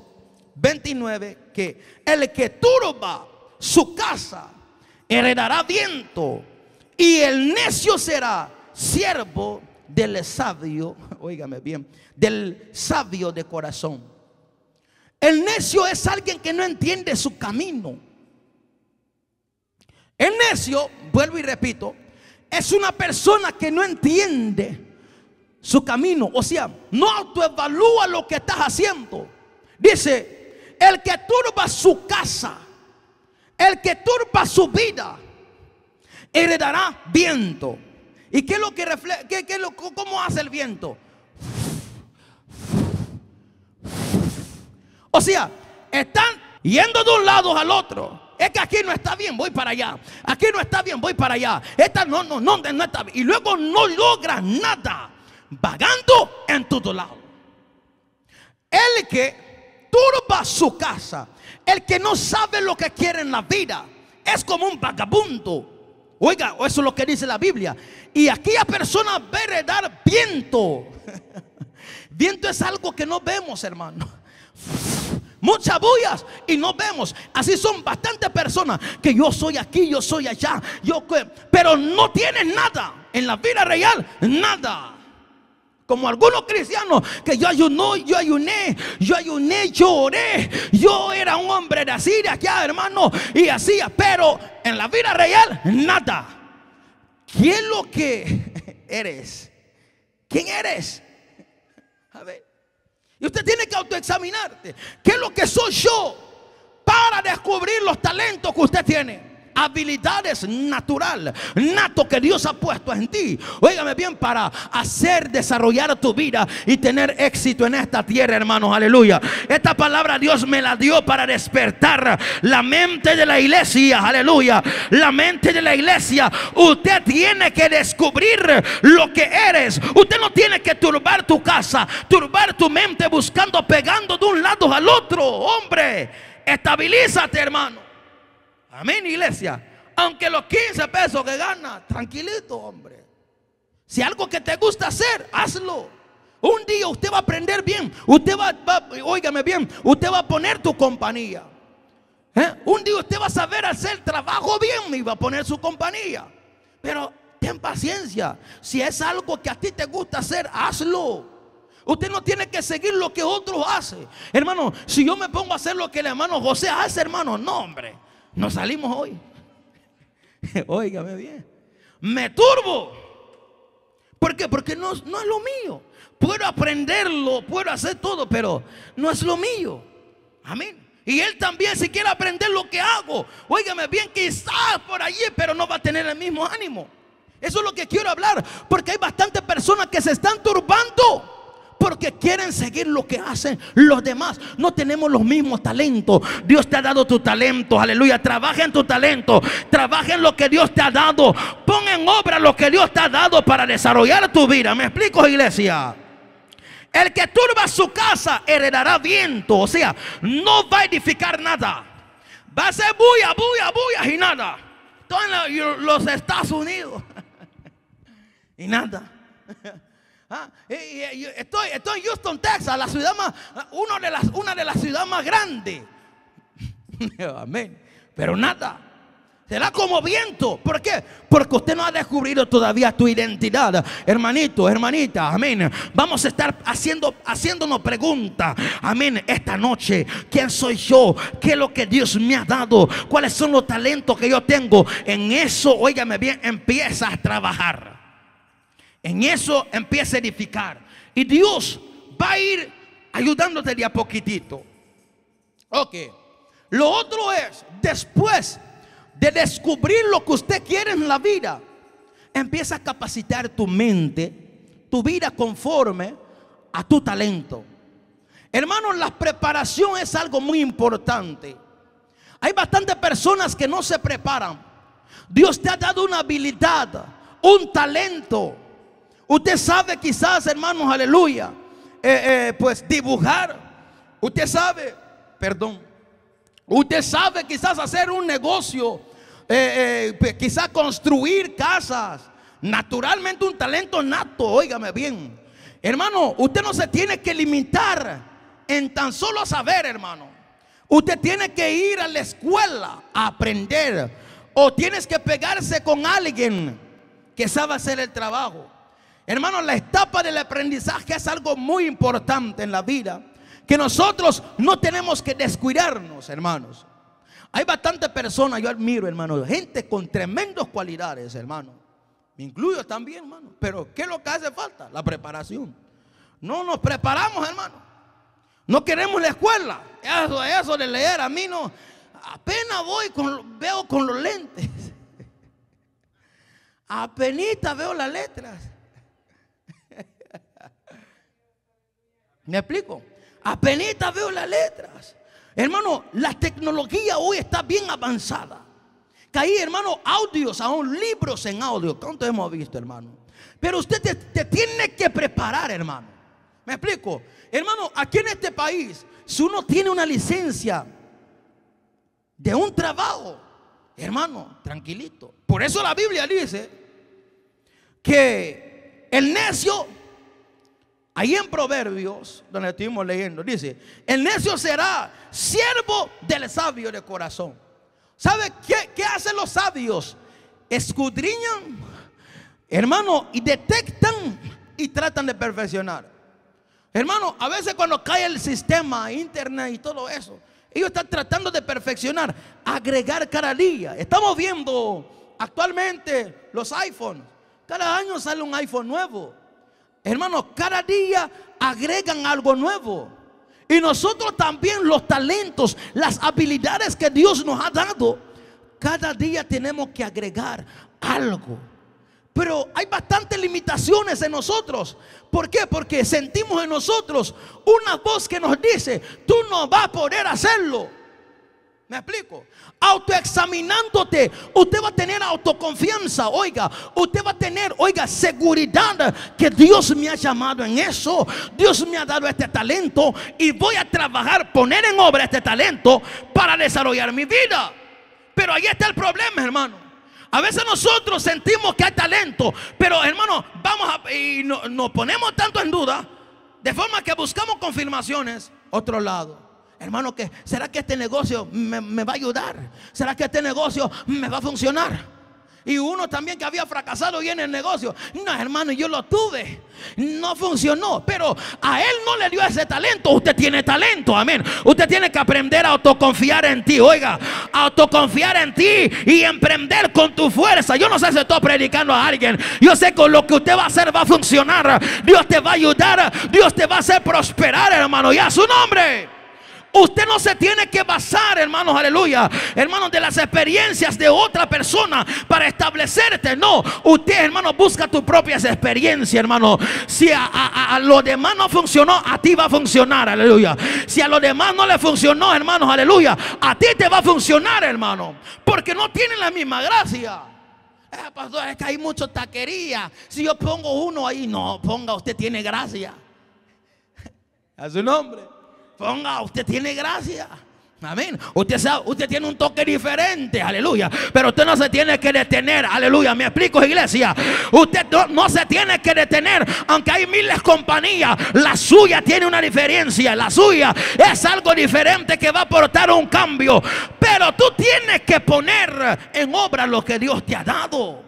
29, que el que turba su casa heredará viento y el necio será siervo del sabio, oígame bien, del sabio de corazón. El necio es alguien que no entiende su camino. El necio, vuelvo y repito, es una persona que no entiende su camino. O sea, no autoevalúa lo que estás haciendo. Dice, el que turba su casa el que turba su vida heredará viento. ¿Y qué es lo que refleja? Qué, lo, ¿Cómo hace el viento? O sea, están yendo de un lado al otro. Es que aquí no está bien, voy para allá. Aquí no está bien, voy para allá. Esta no, no, no, no está bien. Y luego no logras nada vagando en todos lados. El que turba su casa el que no sabe lo que quiere en la vida es como un vagabundo. Oiga, eso es lo que dice la Biblia. Y aquella persona ve heredar viento. Viento es algo que no vemos, hermano. Muchas bullas y no vemos. Así son bastantes personas que yo soy aquí, yo soy allá, yo pero no tienen nada en la vida real, nada. Como algunos cristianos que yo ayuno, yo ayuné, yo ayuné, yo oré. Yo era un hombre de así, de ah, hermano, y hacía, pero en la vida real, nada. ¿Quién es lo que eres? ¿Quién eres? A ver. Y usted tiene que autoexaminarte. ¿Qué es lo que soy yo? Para descubrir los talentos que usted tiene habilidades natural, nato que Dios ha puesto en ti. Óigame bien, para hacer desarrollar tu vida y tener éxito en esta tierra, hermanos. Aleluya. Esta palabra Dios me la dio para despertar la mente de la iglesia. Aleluya. La mente de la iglesia. Usted tiene que descubrir lo que eres. Usted no tiene que turbar tu casa, turbar tu mente buscando, pegando de un lado al otro. Hombre, estabilízate, hermano. Amén, iglesia. Aunque los 15 pesos que gana, tranquilito, hombre. Si algo que te gusta hacer, hazlo. Un día usted va a aprender bien. Usted va, va bien, usted va a poner tu compañía. ¿Eh? Un día usted va a saber hacer trabajo bien y va a poner su compañía. Pero ten paciencia. Si es algo que a ti te gusta hacer, hazlo. Usted no tiene que seguir lo que otros hacen. Hermano, si yo me pongo a hacer lo que el hermano José hace, hermano, no, hombre. No salimos hoy. Óigame bien. Me turbo. ¿Por qué? Porque no, no es lo mío. Puedo aprenderlo, puedo hacer todo, pero no es lo mío. Amén. Y él también, si quiere aprender lo que hago, óigame bien, quizás por allí, pero no va a tener el mismo ánimo. Eso es lo que quiero hablar, porque hay bastantes personas que se están turbando porque quieren seguir lo que hacen los demás. No tenemos los mismos talentos. Dios te ha dado tu talento, aleluya. Trabaja en tu talento, trabaja en lo que Dios te ha dado. Pon en obra lo que Dios te ha dado para desarrollar tu vida. ¿Me explico, iglesia? El que turba su casa heredará viento, o sea, no va a edificar nada. Va a ser bulla, bulla, bulla y nada. Todos los Estados Unidos. y nada. ¿Ah? estoy, estoy en Houston, Texas, la ciudad más, ah, uno de las, una de las ciudades más grandes. Amén. Pero nada. Será como viento. ¿Por qué? Porque usted no ha descubierto todavía tu identidad. Hermanito, hermanita, amén. Vamos a estar haciendo, haciéndonos preguntas. Amén. Esta noche, ¿quién soy yo? ¿Qué es lo que Dios me ha dado? ¿Cuáles son los talentos que yo tengo? En eso, óigame bien, empieza a trabajar. En eso empieza a edificar. Y Dios va a ir ayudándote de a poquitito. Ok. Lo otro es, después de descubrir lo que usted quiere en la vida, empieza a capacitar tu mente, tu vida conforme a tu talento. Hermanos, la preparación es algo muy importante. Hay bastantes personas que no se preparan. Dios te ha dado una habilidad, un talento Usted sabe quizás, hermanos, aleluya, eh, eh, pues dibujar. Usted sabe, perdón, usted sabe quizás hacer un negocio, eh, pues quizás construir casas. Naturalmente un talento nato, óigame bien. Hermano, usted no se tiene que limitar en tan solo saber, hermano. Usted tiene que ir a la escuela a aprender. O tienes que pegarse con alguien que sabe hacer el trabajo. Hermanos, la etapa del aprendizaje es algo muy importante en la vida, que nosotros no tenemos que descuidarnos, hermanos. Hay bastantes personas, yo admiro, hermano, gente con tremendas cualidades, hermano. Me incluyo también, hermano. Pero ¿qué es lo que hace falta? La preparación. No nos preparamos, hermano. No queremos la escuela. Eso, eso de leer, a mí no. Apenas voy, con, veo con los lentes. Apenita veo las letras. ¿Me explico? Apenas veo las letras. Hermano, la tecnología hoy está bien avanzada. Que ahí, hermano, audios, aún libros en audio. ¿Cuánto hemos visto, hermano? Pero usted te, te tiene que preparar, hermano. ¿Me explico? Hermano, aquí en este país, si uno tiene una licencia de un trabajo, hermano, tranquilito. Por eso la Biblia dice que el necio Ahí en Proverbios, donde estuvimos leyendo, dice, el necio será siervo del sabio de corazón. ¿Sabe qué, hacen los sabios? Escudriñan, hermano, y detectan y tratan de perfeccionar. Hermano, a veces cuando cae el sistema, internet y todo eso, ellos están tratando de perfeccionar, agregar cada día. Estamos viendo actualmente los iPhones. Cada año sale un iPhone nuevo. Hermanos, cada día agregan algo nuevo. Y nosotros también los talentos, las habilidades que Dios nos ha dado, cada día tenemos que agregar algo. Pero hay bastantes limitaciones en nosotros. ¿Por qué? Porque sentimos en nosotros una voz que nos dice, tú no vas a poder hacerlo. ¿Me explico? Autoexaminándote, usted va a tener autoconfianza, oiga, usted va a tener, oiga, seguridad que Dios me ha llamado en eso, Dios me ha dado este talento y voy a trabajar, poner en obra este talento para desarrollar mi vida. Pero ahí está el problema, hermano. A veces nosotros sentimos que hay talento, pero hermano, vamos a, y nos ponemos tanto en duda, de forma que buscamos confirmaciones otro lado hermano, que será que este negocio me, va a ayudar? ¿Será que este negocio me va a funcionar? Y uno también que había fracasado y en el negocio. No, hermano, yo lo tuve. No funcionó. Pero a él no le dio ese talento. Usted tiene talento, amén. Usted tiene que aprender a autoconfiar en ti. Oiga, autoconfiar en ti y emprender con tu fuerza. Yo no sé si estoy predicando a alguien. Yo sé que lo que usted va a hacer va a funcionar. Dios te va a ayudar. Dios te va a hacer prosperar, hermano. Y a su nombre. Usted no se tiene que basar, hermanos, aleluya, hermanos, de las experiencias de otra persona para establecerte. No, usted, hermano, busca tus propias experiencias, hermano. Si a, a, los demás no funcionó, a ti va a funcionar, aleluya. Si a los demás no le funcionó, hermanos, aleluya, a ti te va a funcionar, hermano, porque no tienen la misma gracia. Eh, es que hay mucho taquería. Si yo pongo uno ahí, no, ponga, usted tiene gracia. A su nombre. Ponga, usted tiene gracia. Amén. Usted usted tiene un toque diferente, aleluya. Pero usted no se tiene que detener, aleluya. Me explico, iglesia. Usted no, se tiene que detener, aunque hay miles compañías. La suya tiene una diferencia. La suya es algo diferente que va a aportar un cambio. Pero tú tienes que poner en obra lo que Dios te ha dado.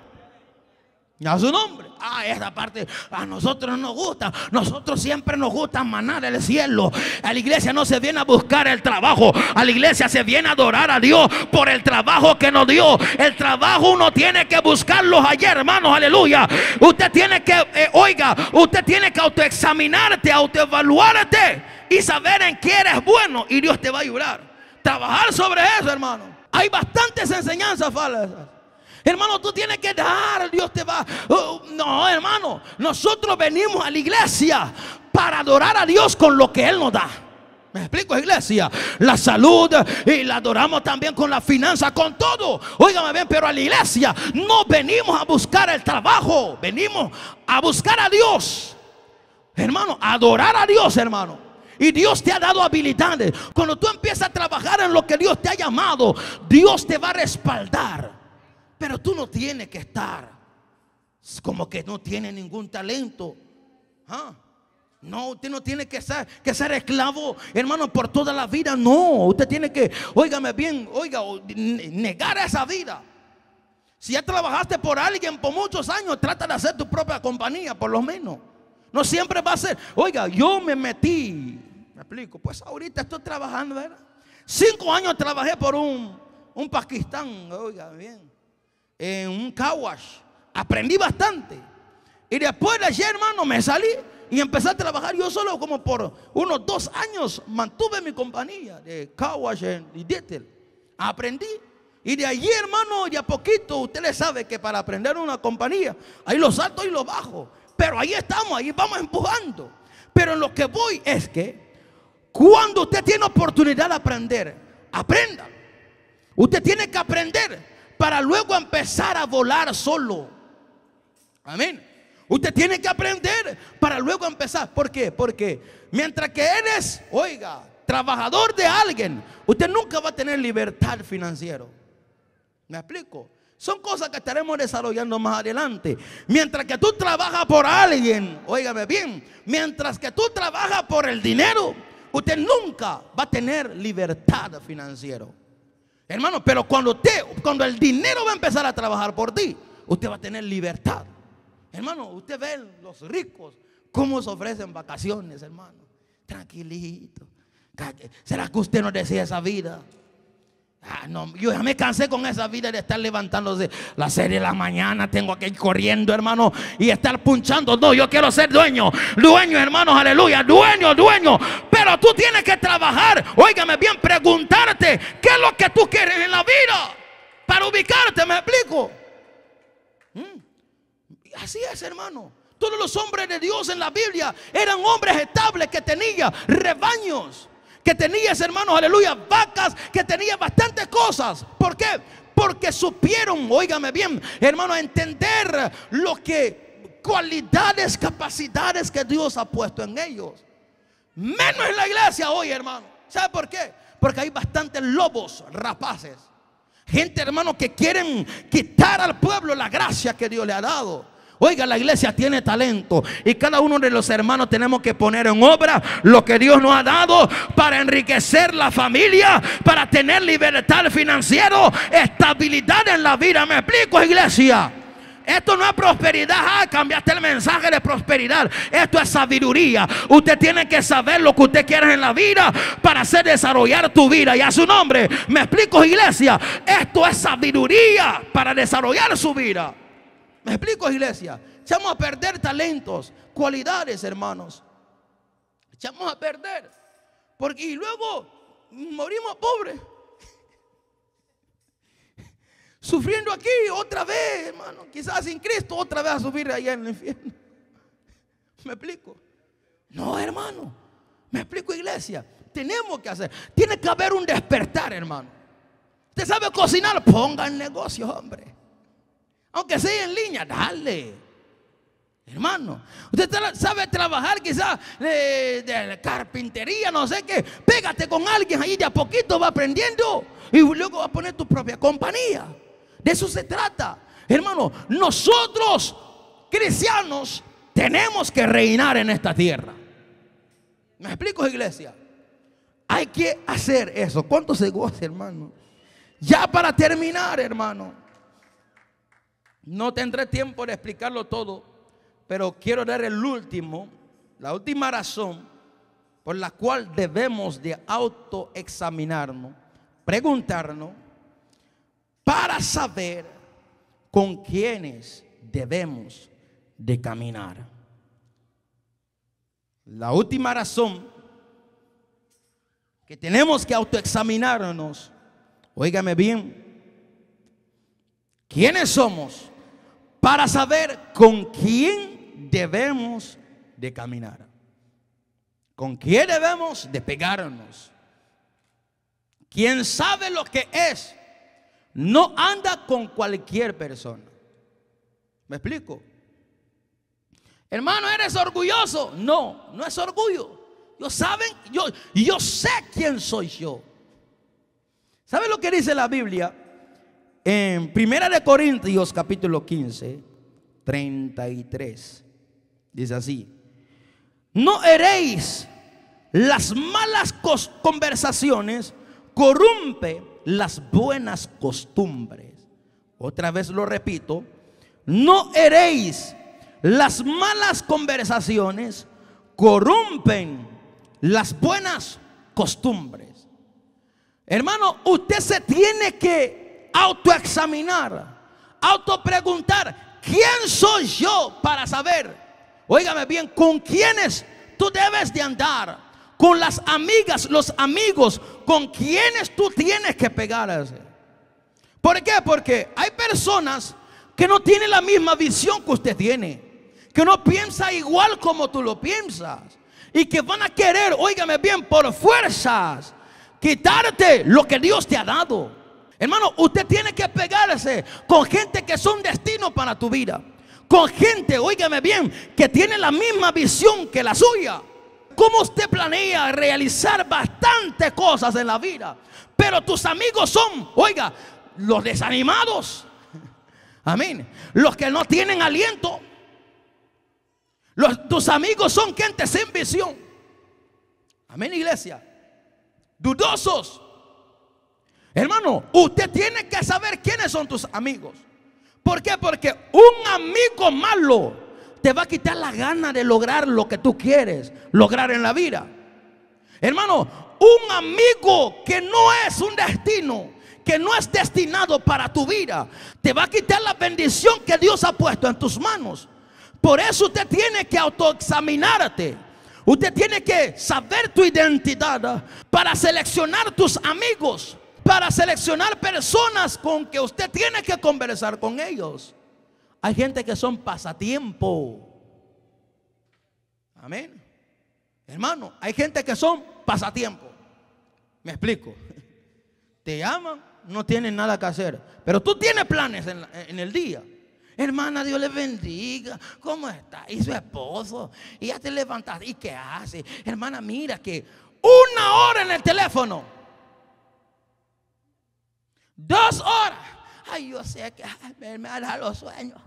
A su nombre. Ah, esa parte a nosotros nos gusta. Nosotros siempre nos gusta manar el cielo. A la iglesia no se viene a buscar el trabajo. A la iglesia se viene a adorar a Dios por el trabajo que nos dio. El trabajo uno tiene que buscarlo ayer, hermanos. Aleluya. Usted tiene que, eh, oiga, usted tiene que autoexaminarte, autoevaluarte y saber en qué eres bueno. Y Dios te va a ayudar. Trabajar sobre eso, hermano. Hay bastantes enseñanzas falsas. Hermano, tú tienes que dar, Dios te va. Oh, no, hermano, nosotros venimos a la iglesia para adorar a Dios con lo que Él nos da. Me explico, iglesia. La salud y la adoramos también con la finanza, con todo. Óigame bien, pero a la iglesia no venimos a buscar el trabajo, venimos a buscar a Dios. Hermano, adorar a Dios, hermano. Y Dios te ha dado habilidades. Cuando tú empiezas a trabajar en lo que Dios te ha llamado, Dios te va a respaldar. Pero tú no tienes que estar como que no tiene ningún talento. ¿ah? No, usted no tiene que ser, que ser esclavo, hermano, por toda la vida. No, usted tiene que, óigame bien, oiga, negar esa vida. Si ya trabajaste por alguien por muchos años, trata de hacer tu propia compañía, por lo menos. No siempre va a ser, oiga, yo me metí. Me explico, pues ahorita estoy trabajando, ¿verdad? Cinco años trabajé por un, un Pakistán, oiga, bien en un kawash. Aprendí bastante. Y después de ayer hermano, me salí y empecé a trabajar yo solo como por unos dos años. Mantuve mi compañía de kawash y dietel. Aprendí. Y de allí, hermano, de a poquito, ustedes sabe que para aprender una compañía, hay los altos y los bajos. Pero ahí estamos, ahí vamos empujando. Pero en lo que voy es que cuando usted tiene oportunidad de aprender, aprenda. Usted tiene que aprender para luego empezar a volar solo. Amén. Usted tiene que aprender para luego empezar. ¿Por qué? Porque mientras que eres, oiga, trabajador de alguien, usted nunca va a tener libertad financiera. ¿Me explico? Son cosas que estaremos desarrollando más adelante. Mientras que tú trabajas por alguien, óigame bien, mientras que tú trabajas por el dinero, usted nunca va a tener libertad financiera. Hermano, pero cuando usted, cuando el dinero va a empezar a trabajar por ti, usted va a tener libertad. Hermano, usted ve los ricos cómo se ofrecen vacaciones, hermano. Tranquilito. ¿Será que usted no desea esa vida? Ah, no, yo ya me cansé con esa vida de estar levantándose las 6 de la mañana. Tengo que ir corriendo, hermano, y estar punchando. No, yo quiero ser dueño, dueño, hermano, aleluya, dueño, dueño. Pero tú tienes que trabajar, óigame bien, preguntarte qué es lo que tú quieres en la vida para ubicarte. Me explico. Mm. Así es, hermano. Todos los hombres de Dios en la Biblia eran hombres estables que tenían rebaños que tenías, hermanos, aleluya, vacas, que tenías bastantes cosas. ¿Por qué? Porque supieron, oígame bien, hermano, entender lo que cualidades, capacidades que Dios ha puesto en ellos. Menos en la iglesia hoy, hermano. ¿Sabe por qué? Porque hay bastantes lobos rapaces. Gente, hermano, que quieren quitar al pueblo la gracia que Dios le ha dado. Oiga, la iglesia tiene talento y cada uno de los hermanos tenemos que poner en obra lo que Dios nos ha dado para enriquecer la familia, para tener libertad financiera, estabilidad en la vida. ¿Me explico, iglesia? Esto no es prosperidad. Ah, cambiaste el mensaje de prosperidad. Esto es sabiduría. Usted tiene que saber lo que usted quiere en la vida para hacer desarrollar tu vida. Y a su nombre, me explico, iglesia. Esto es sabiduría para desarrollar su vida. ¿Me explico, iglesia? Echamos a perder talentos, cualidades, hermanos. Echamos a perder. Porque luego morimos pobres. Sufriendo aquí otra vez, hermano. Quizás sin Cristo otra vez a sufrir allá en el infierno. ¿Me explico? No, hermano. ¿Me explico, iglesia? Tenemos que hacer. Tiene que haber un despertar, hermano. Usted sabe cocinar, ponga el negocio, hombre. Aunque sea en línea, dale. Hermano, usted sabe trabajar quizás eh, de, carpintería, no sé qué. Pégate con alguien ahí de a poquito va aprendiendo y luego va a poner tu propia compañía. De eso se trata. Hermano, nosotros cristianos tenemos que reinar en esta tierra. ¿Me explico, iglesia? Hay que hacer eso. ¿Cuánto se goza, hermano? Ya para terminar, hermano. No tendré tiempo de explicarlo todo, pero quiero dar el último, la última razón por la cual debemos de autoexaminarnos, preguntarnos, para saber con quiénes debemos de caminar. La última razón que tenemos que autoexaminarnos, Oígame bien, quiénes somos para saber con quién debemos de caminar. ¿Con quién debemos de pegarnos? Quien sabe lo que es, no anda con cualquier persona. ¿Me explico? Hermano, ¿eres orgulloso? No, no es orgullo. Yo saben, yo, yo sé quién soy yo. ¿Sabe lo que dice la Biblia? en 1 Corintios capítulo 15, 33. Dice así, no heréis las malas conversaciones, corrompe las buenas costumbres. Otra vez lo repito, no heréis las malas conversaciones, corrompen las buenas costumbres. Hermano, usted se tiene que autoexaminar, preguntar ¿quién soy yo para saber? Óigame bien, ¿con quiénes tú debes de andar? Con las amigas, los amigos, con quienes tú tienes que pegar? ¿Por qué? Porque hay personas que no tienen la misma visión que usted tiene, que no piensa igual como tú lo piensas y que van a querer, óigame bien, por fuerzas, quitarte lo que Dios te ha dado. Hermano, usted tiene que pegarse con gente que son destino para tu vida. Con gente, óigame bien, que tiene la misma visión que la suya. ¿Cómo usted planea realizar bastantes cosas en la vida? Pero tus amigos son, oiga, los desanimados. Amén. Los que no tienen aliento. tus amigos son gente sin visión. Amén, iglesia. Dudosos Hermano, usted tiene que saber quiénes son tus amigos. ¿Por qué? Porque un amigo malo te va a quitar la gana de lograr lo que tú quieres lograr en la vida. Hermano, un amigo que no es un destino, que no es destinado para tu vida, te va a quitar la bendición que Dios ha puesto en tus manos. Por eso usted tiene que autoexaminarte. Usted tiene que saber tu identidad para seleccionar tus amigos para seleccionar personas con que usted tiene que conversar con ellos. Hay gente que son pasatiempo. Amén. Hermano, hay gente que son pasatiempo. Me explico. Te llaman, no tienen nada que hacer. Pero tú tienes planes en, el día. Hermana, Dios les bendiga. ¿Cómo está? ¿Y su esposo? ¿Y ya te levantas. ¿Y qué hace? Hermana, mira que una hora en el teléfono. Dos horas. Ay, yo sé que me hará los sueños.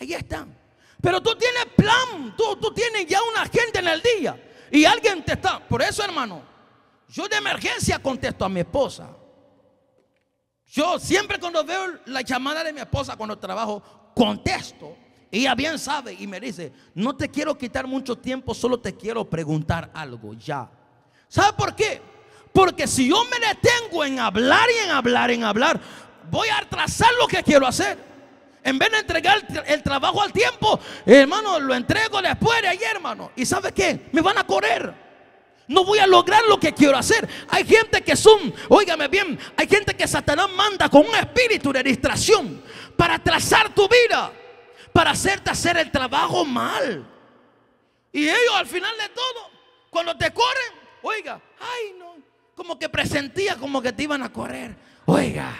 Ahí están. Pero tú tienes plan, tú, tú tienes ya una gente en el día. Y alguien te está. Por eso, hermano, yo de emergencia contesto a mi esposa. Yo siempre cuando veo la llamada de mi esposa cuando trabajo, contesto. Ella bien sabe y me dice, no te quiero quitar mucho tiempo, solo te quiero preguntar algo ya. ¿Sabe por qué? Porque si yo me detengo en hablar y en hablar, y en hablar, voy a trazar lo que quiero hacer. En vez de entregar el trabajo al tiempo, hermano, lo entrego después de ayer, hermano. ¿Y sabe qué? Me van a correr. No voy a lograr lo que quiero hacer. Hay gente que son, óigame bien, hay gente que Satanás manda con un espíritu de distracción para trazar tu vida, para hacerte hacer el trabajo mal. Y ellos al final de todo, cuando te corren, oiga, ay no, como que presentía como que te iban a correr. Oiga.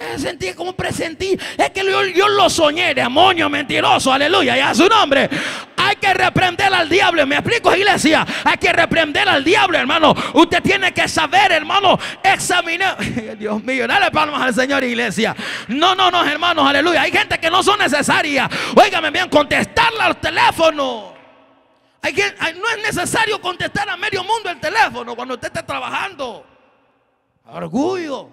Eh, sentía como presentí. Es que yo, lo soñé, demonio mentiroso, aleluya, Ya su nombre. Hay que reprender al diablo, me explico iglesia, hay que reprender al diablo, hermano. Usted tiene que saber, hermano, examinar. Dios mío, dale palmas al Señor, iglesia. No, no, no, hermanos, aleluya. Hay gente que no son necesarias. Oiga, me bien contestarle al teléfono no es necesario contestar a medio mundo el teléfono cuando usted está trabajando. Orgullo.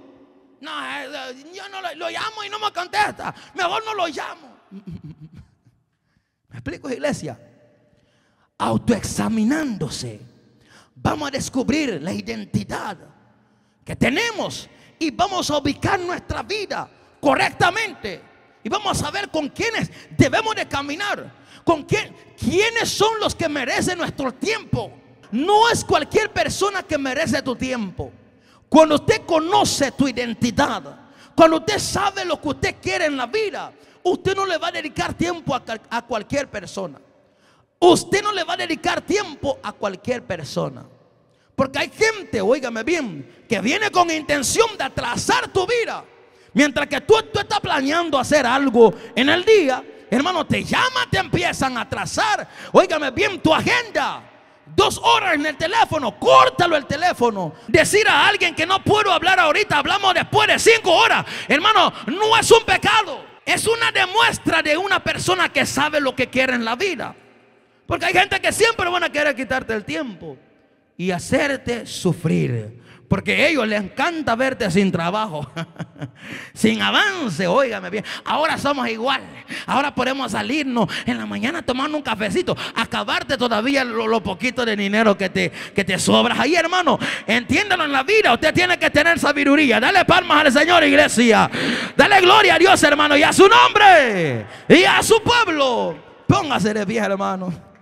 No, eh, yo no lo, llamo y no me contesta. Mejor no lo llamo. ¿Me explico, iglesia? Autoexaminándose, vamos a descubrir la identidad que tenemos y vamos a ubicar nuestra vida correctamente y vamos a saber con quiénes debemos de caminar ¿Con quién? ¿Quiénes son los que merecen nuestro tiempo? No es cualquier persona que merece tu tiempo. Cuando usted conoce tu identidad, cuando usted sabe lo que usted quiere en la vida, usted no le va a dedicar tiempo a, cualquier persona. Usted no le va a dedicar tiempo a cualquier persona. Porque hay gente, oígame bien, que viene con intención de atrasar tu vida. Mientras que tú, tú estás planeando hacer algo en el día, Hermano, te llama, te empiezan a trazar. Óigame bien tu agenda. Dos horas en el teléfono, córtalo el teléfono. Decir a alguien que no puedo hablar ahorita, hablamos después de cinco horas. Hermano, no es un pecado. Es una demuestra de una persona que sabe lo que quiere en la vida. Porque hay gente que siempre van a querer quitarte el tiempo y hacerte sufrir. Porque a ellos les encanta verte sin trabajo, sin avance, óigame bien. Ahora somos igual. Ahora podemos salirnos en la mañana tomando un cafecito, acabarte todavía lo, poquito de dinero que te, que te sobras. Ahí, hermano, entiéndalo en la vida. Usted tiene que tener sabiduría. Dale palmas al Señor, iglesia. Dale gloria a Dios, hermano, y a su nombre, y a su pueblo. Póngase de pie, hermano.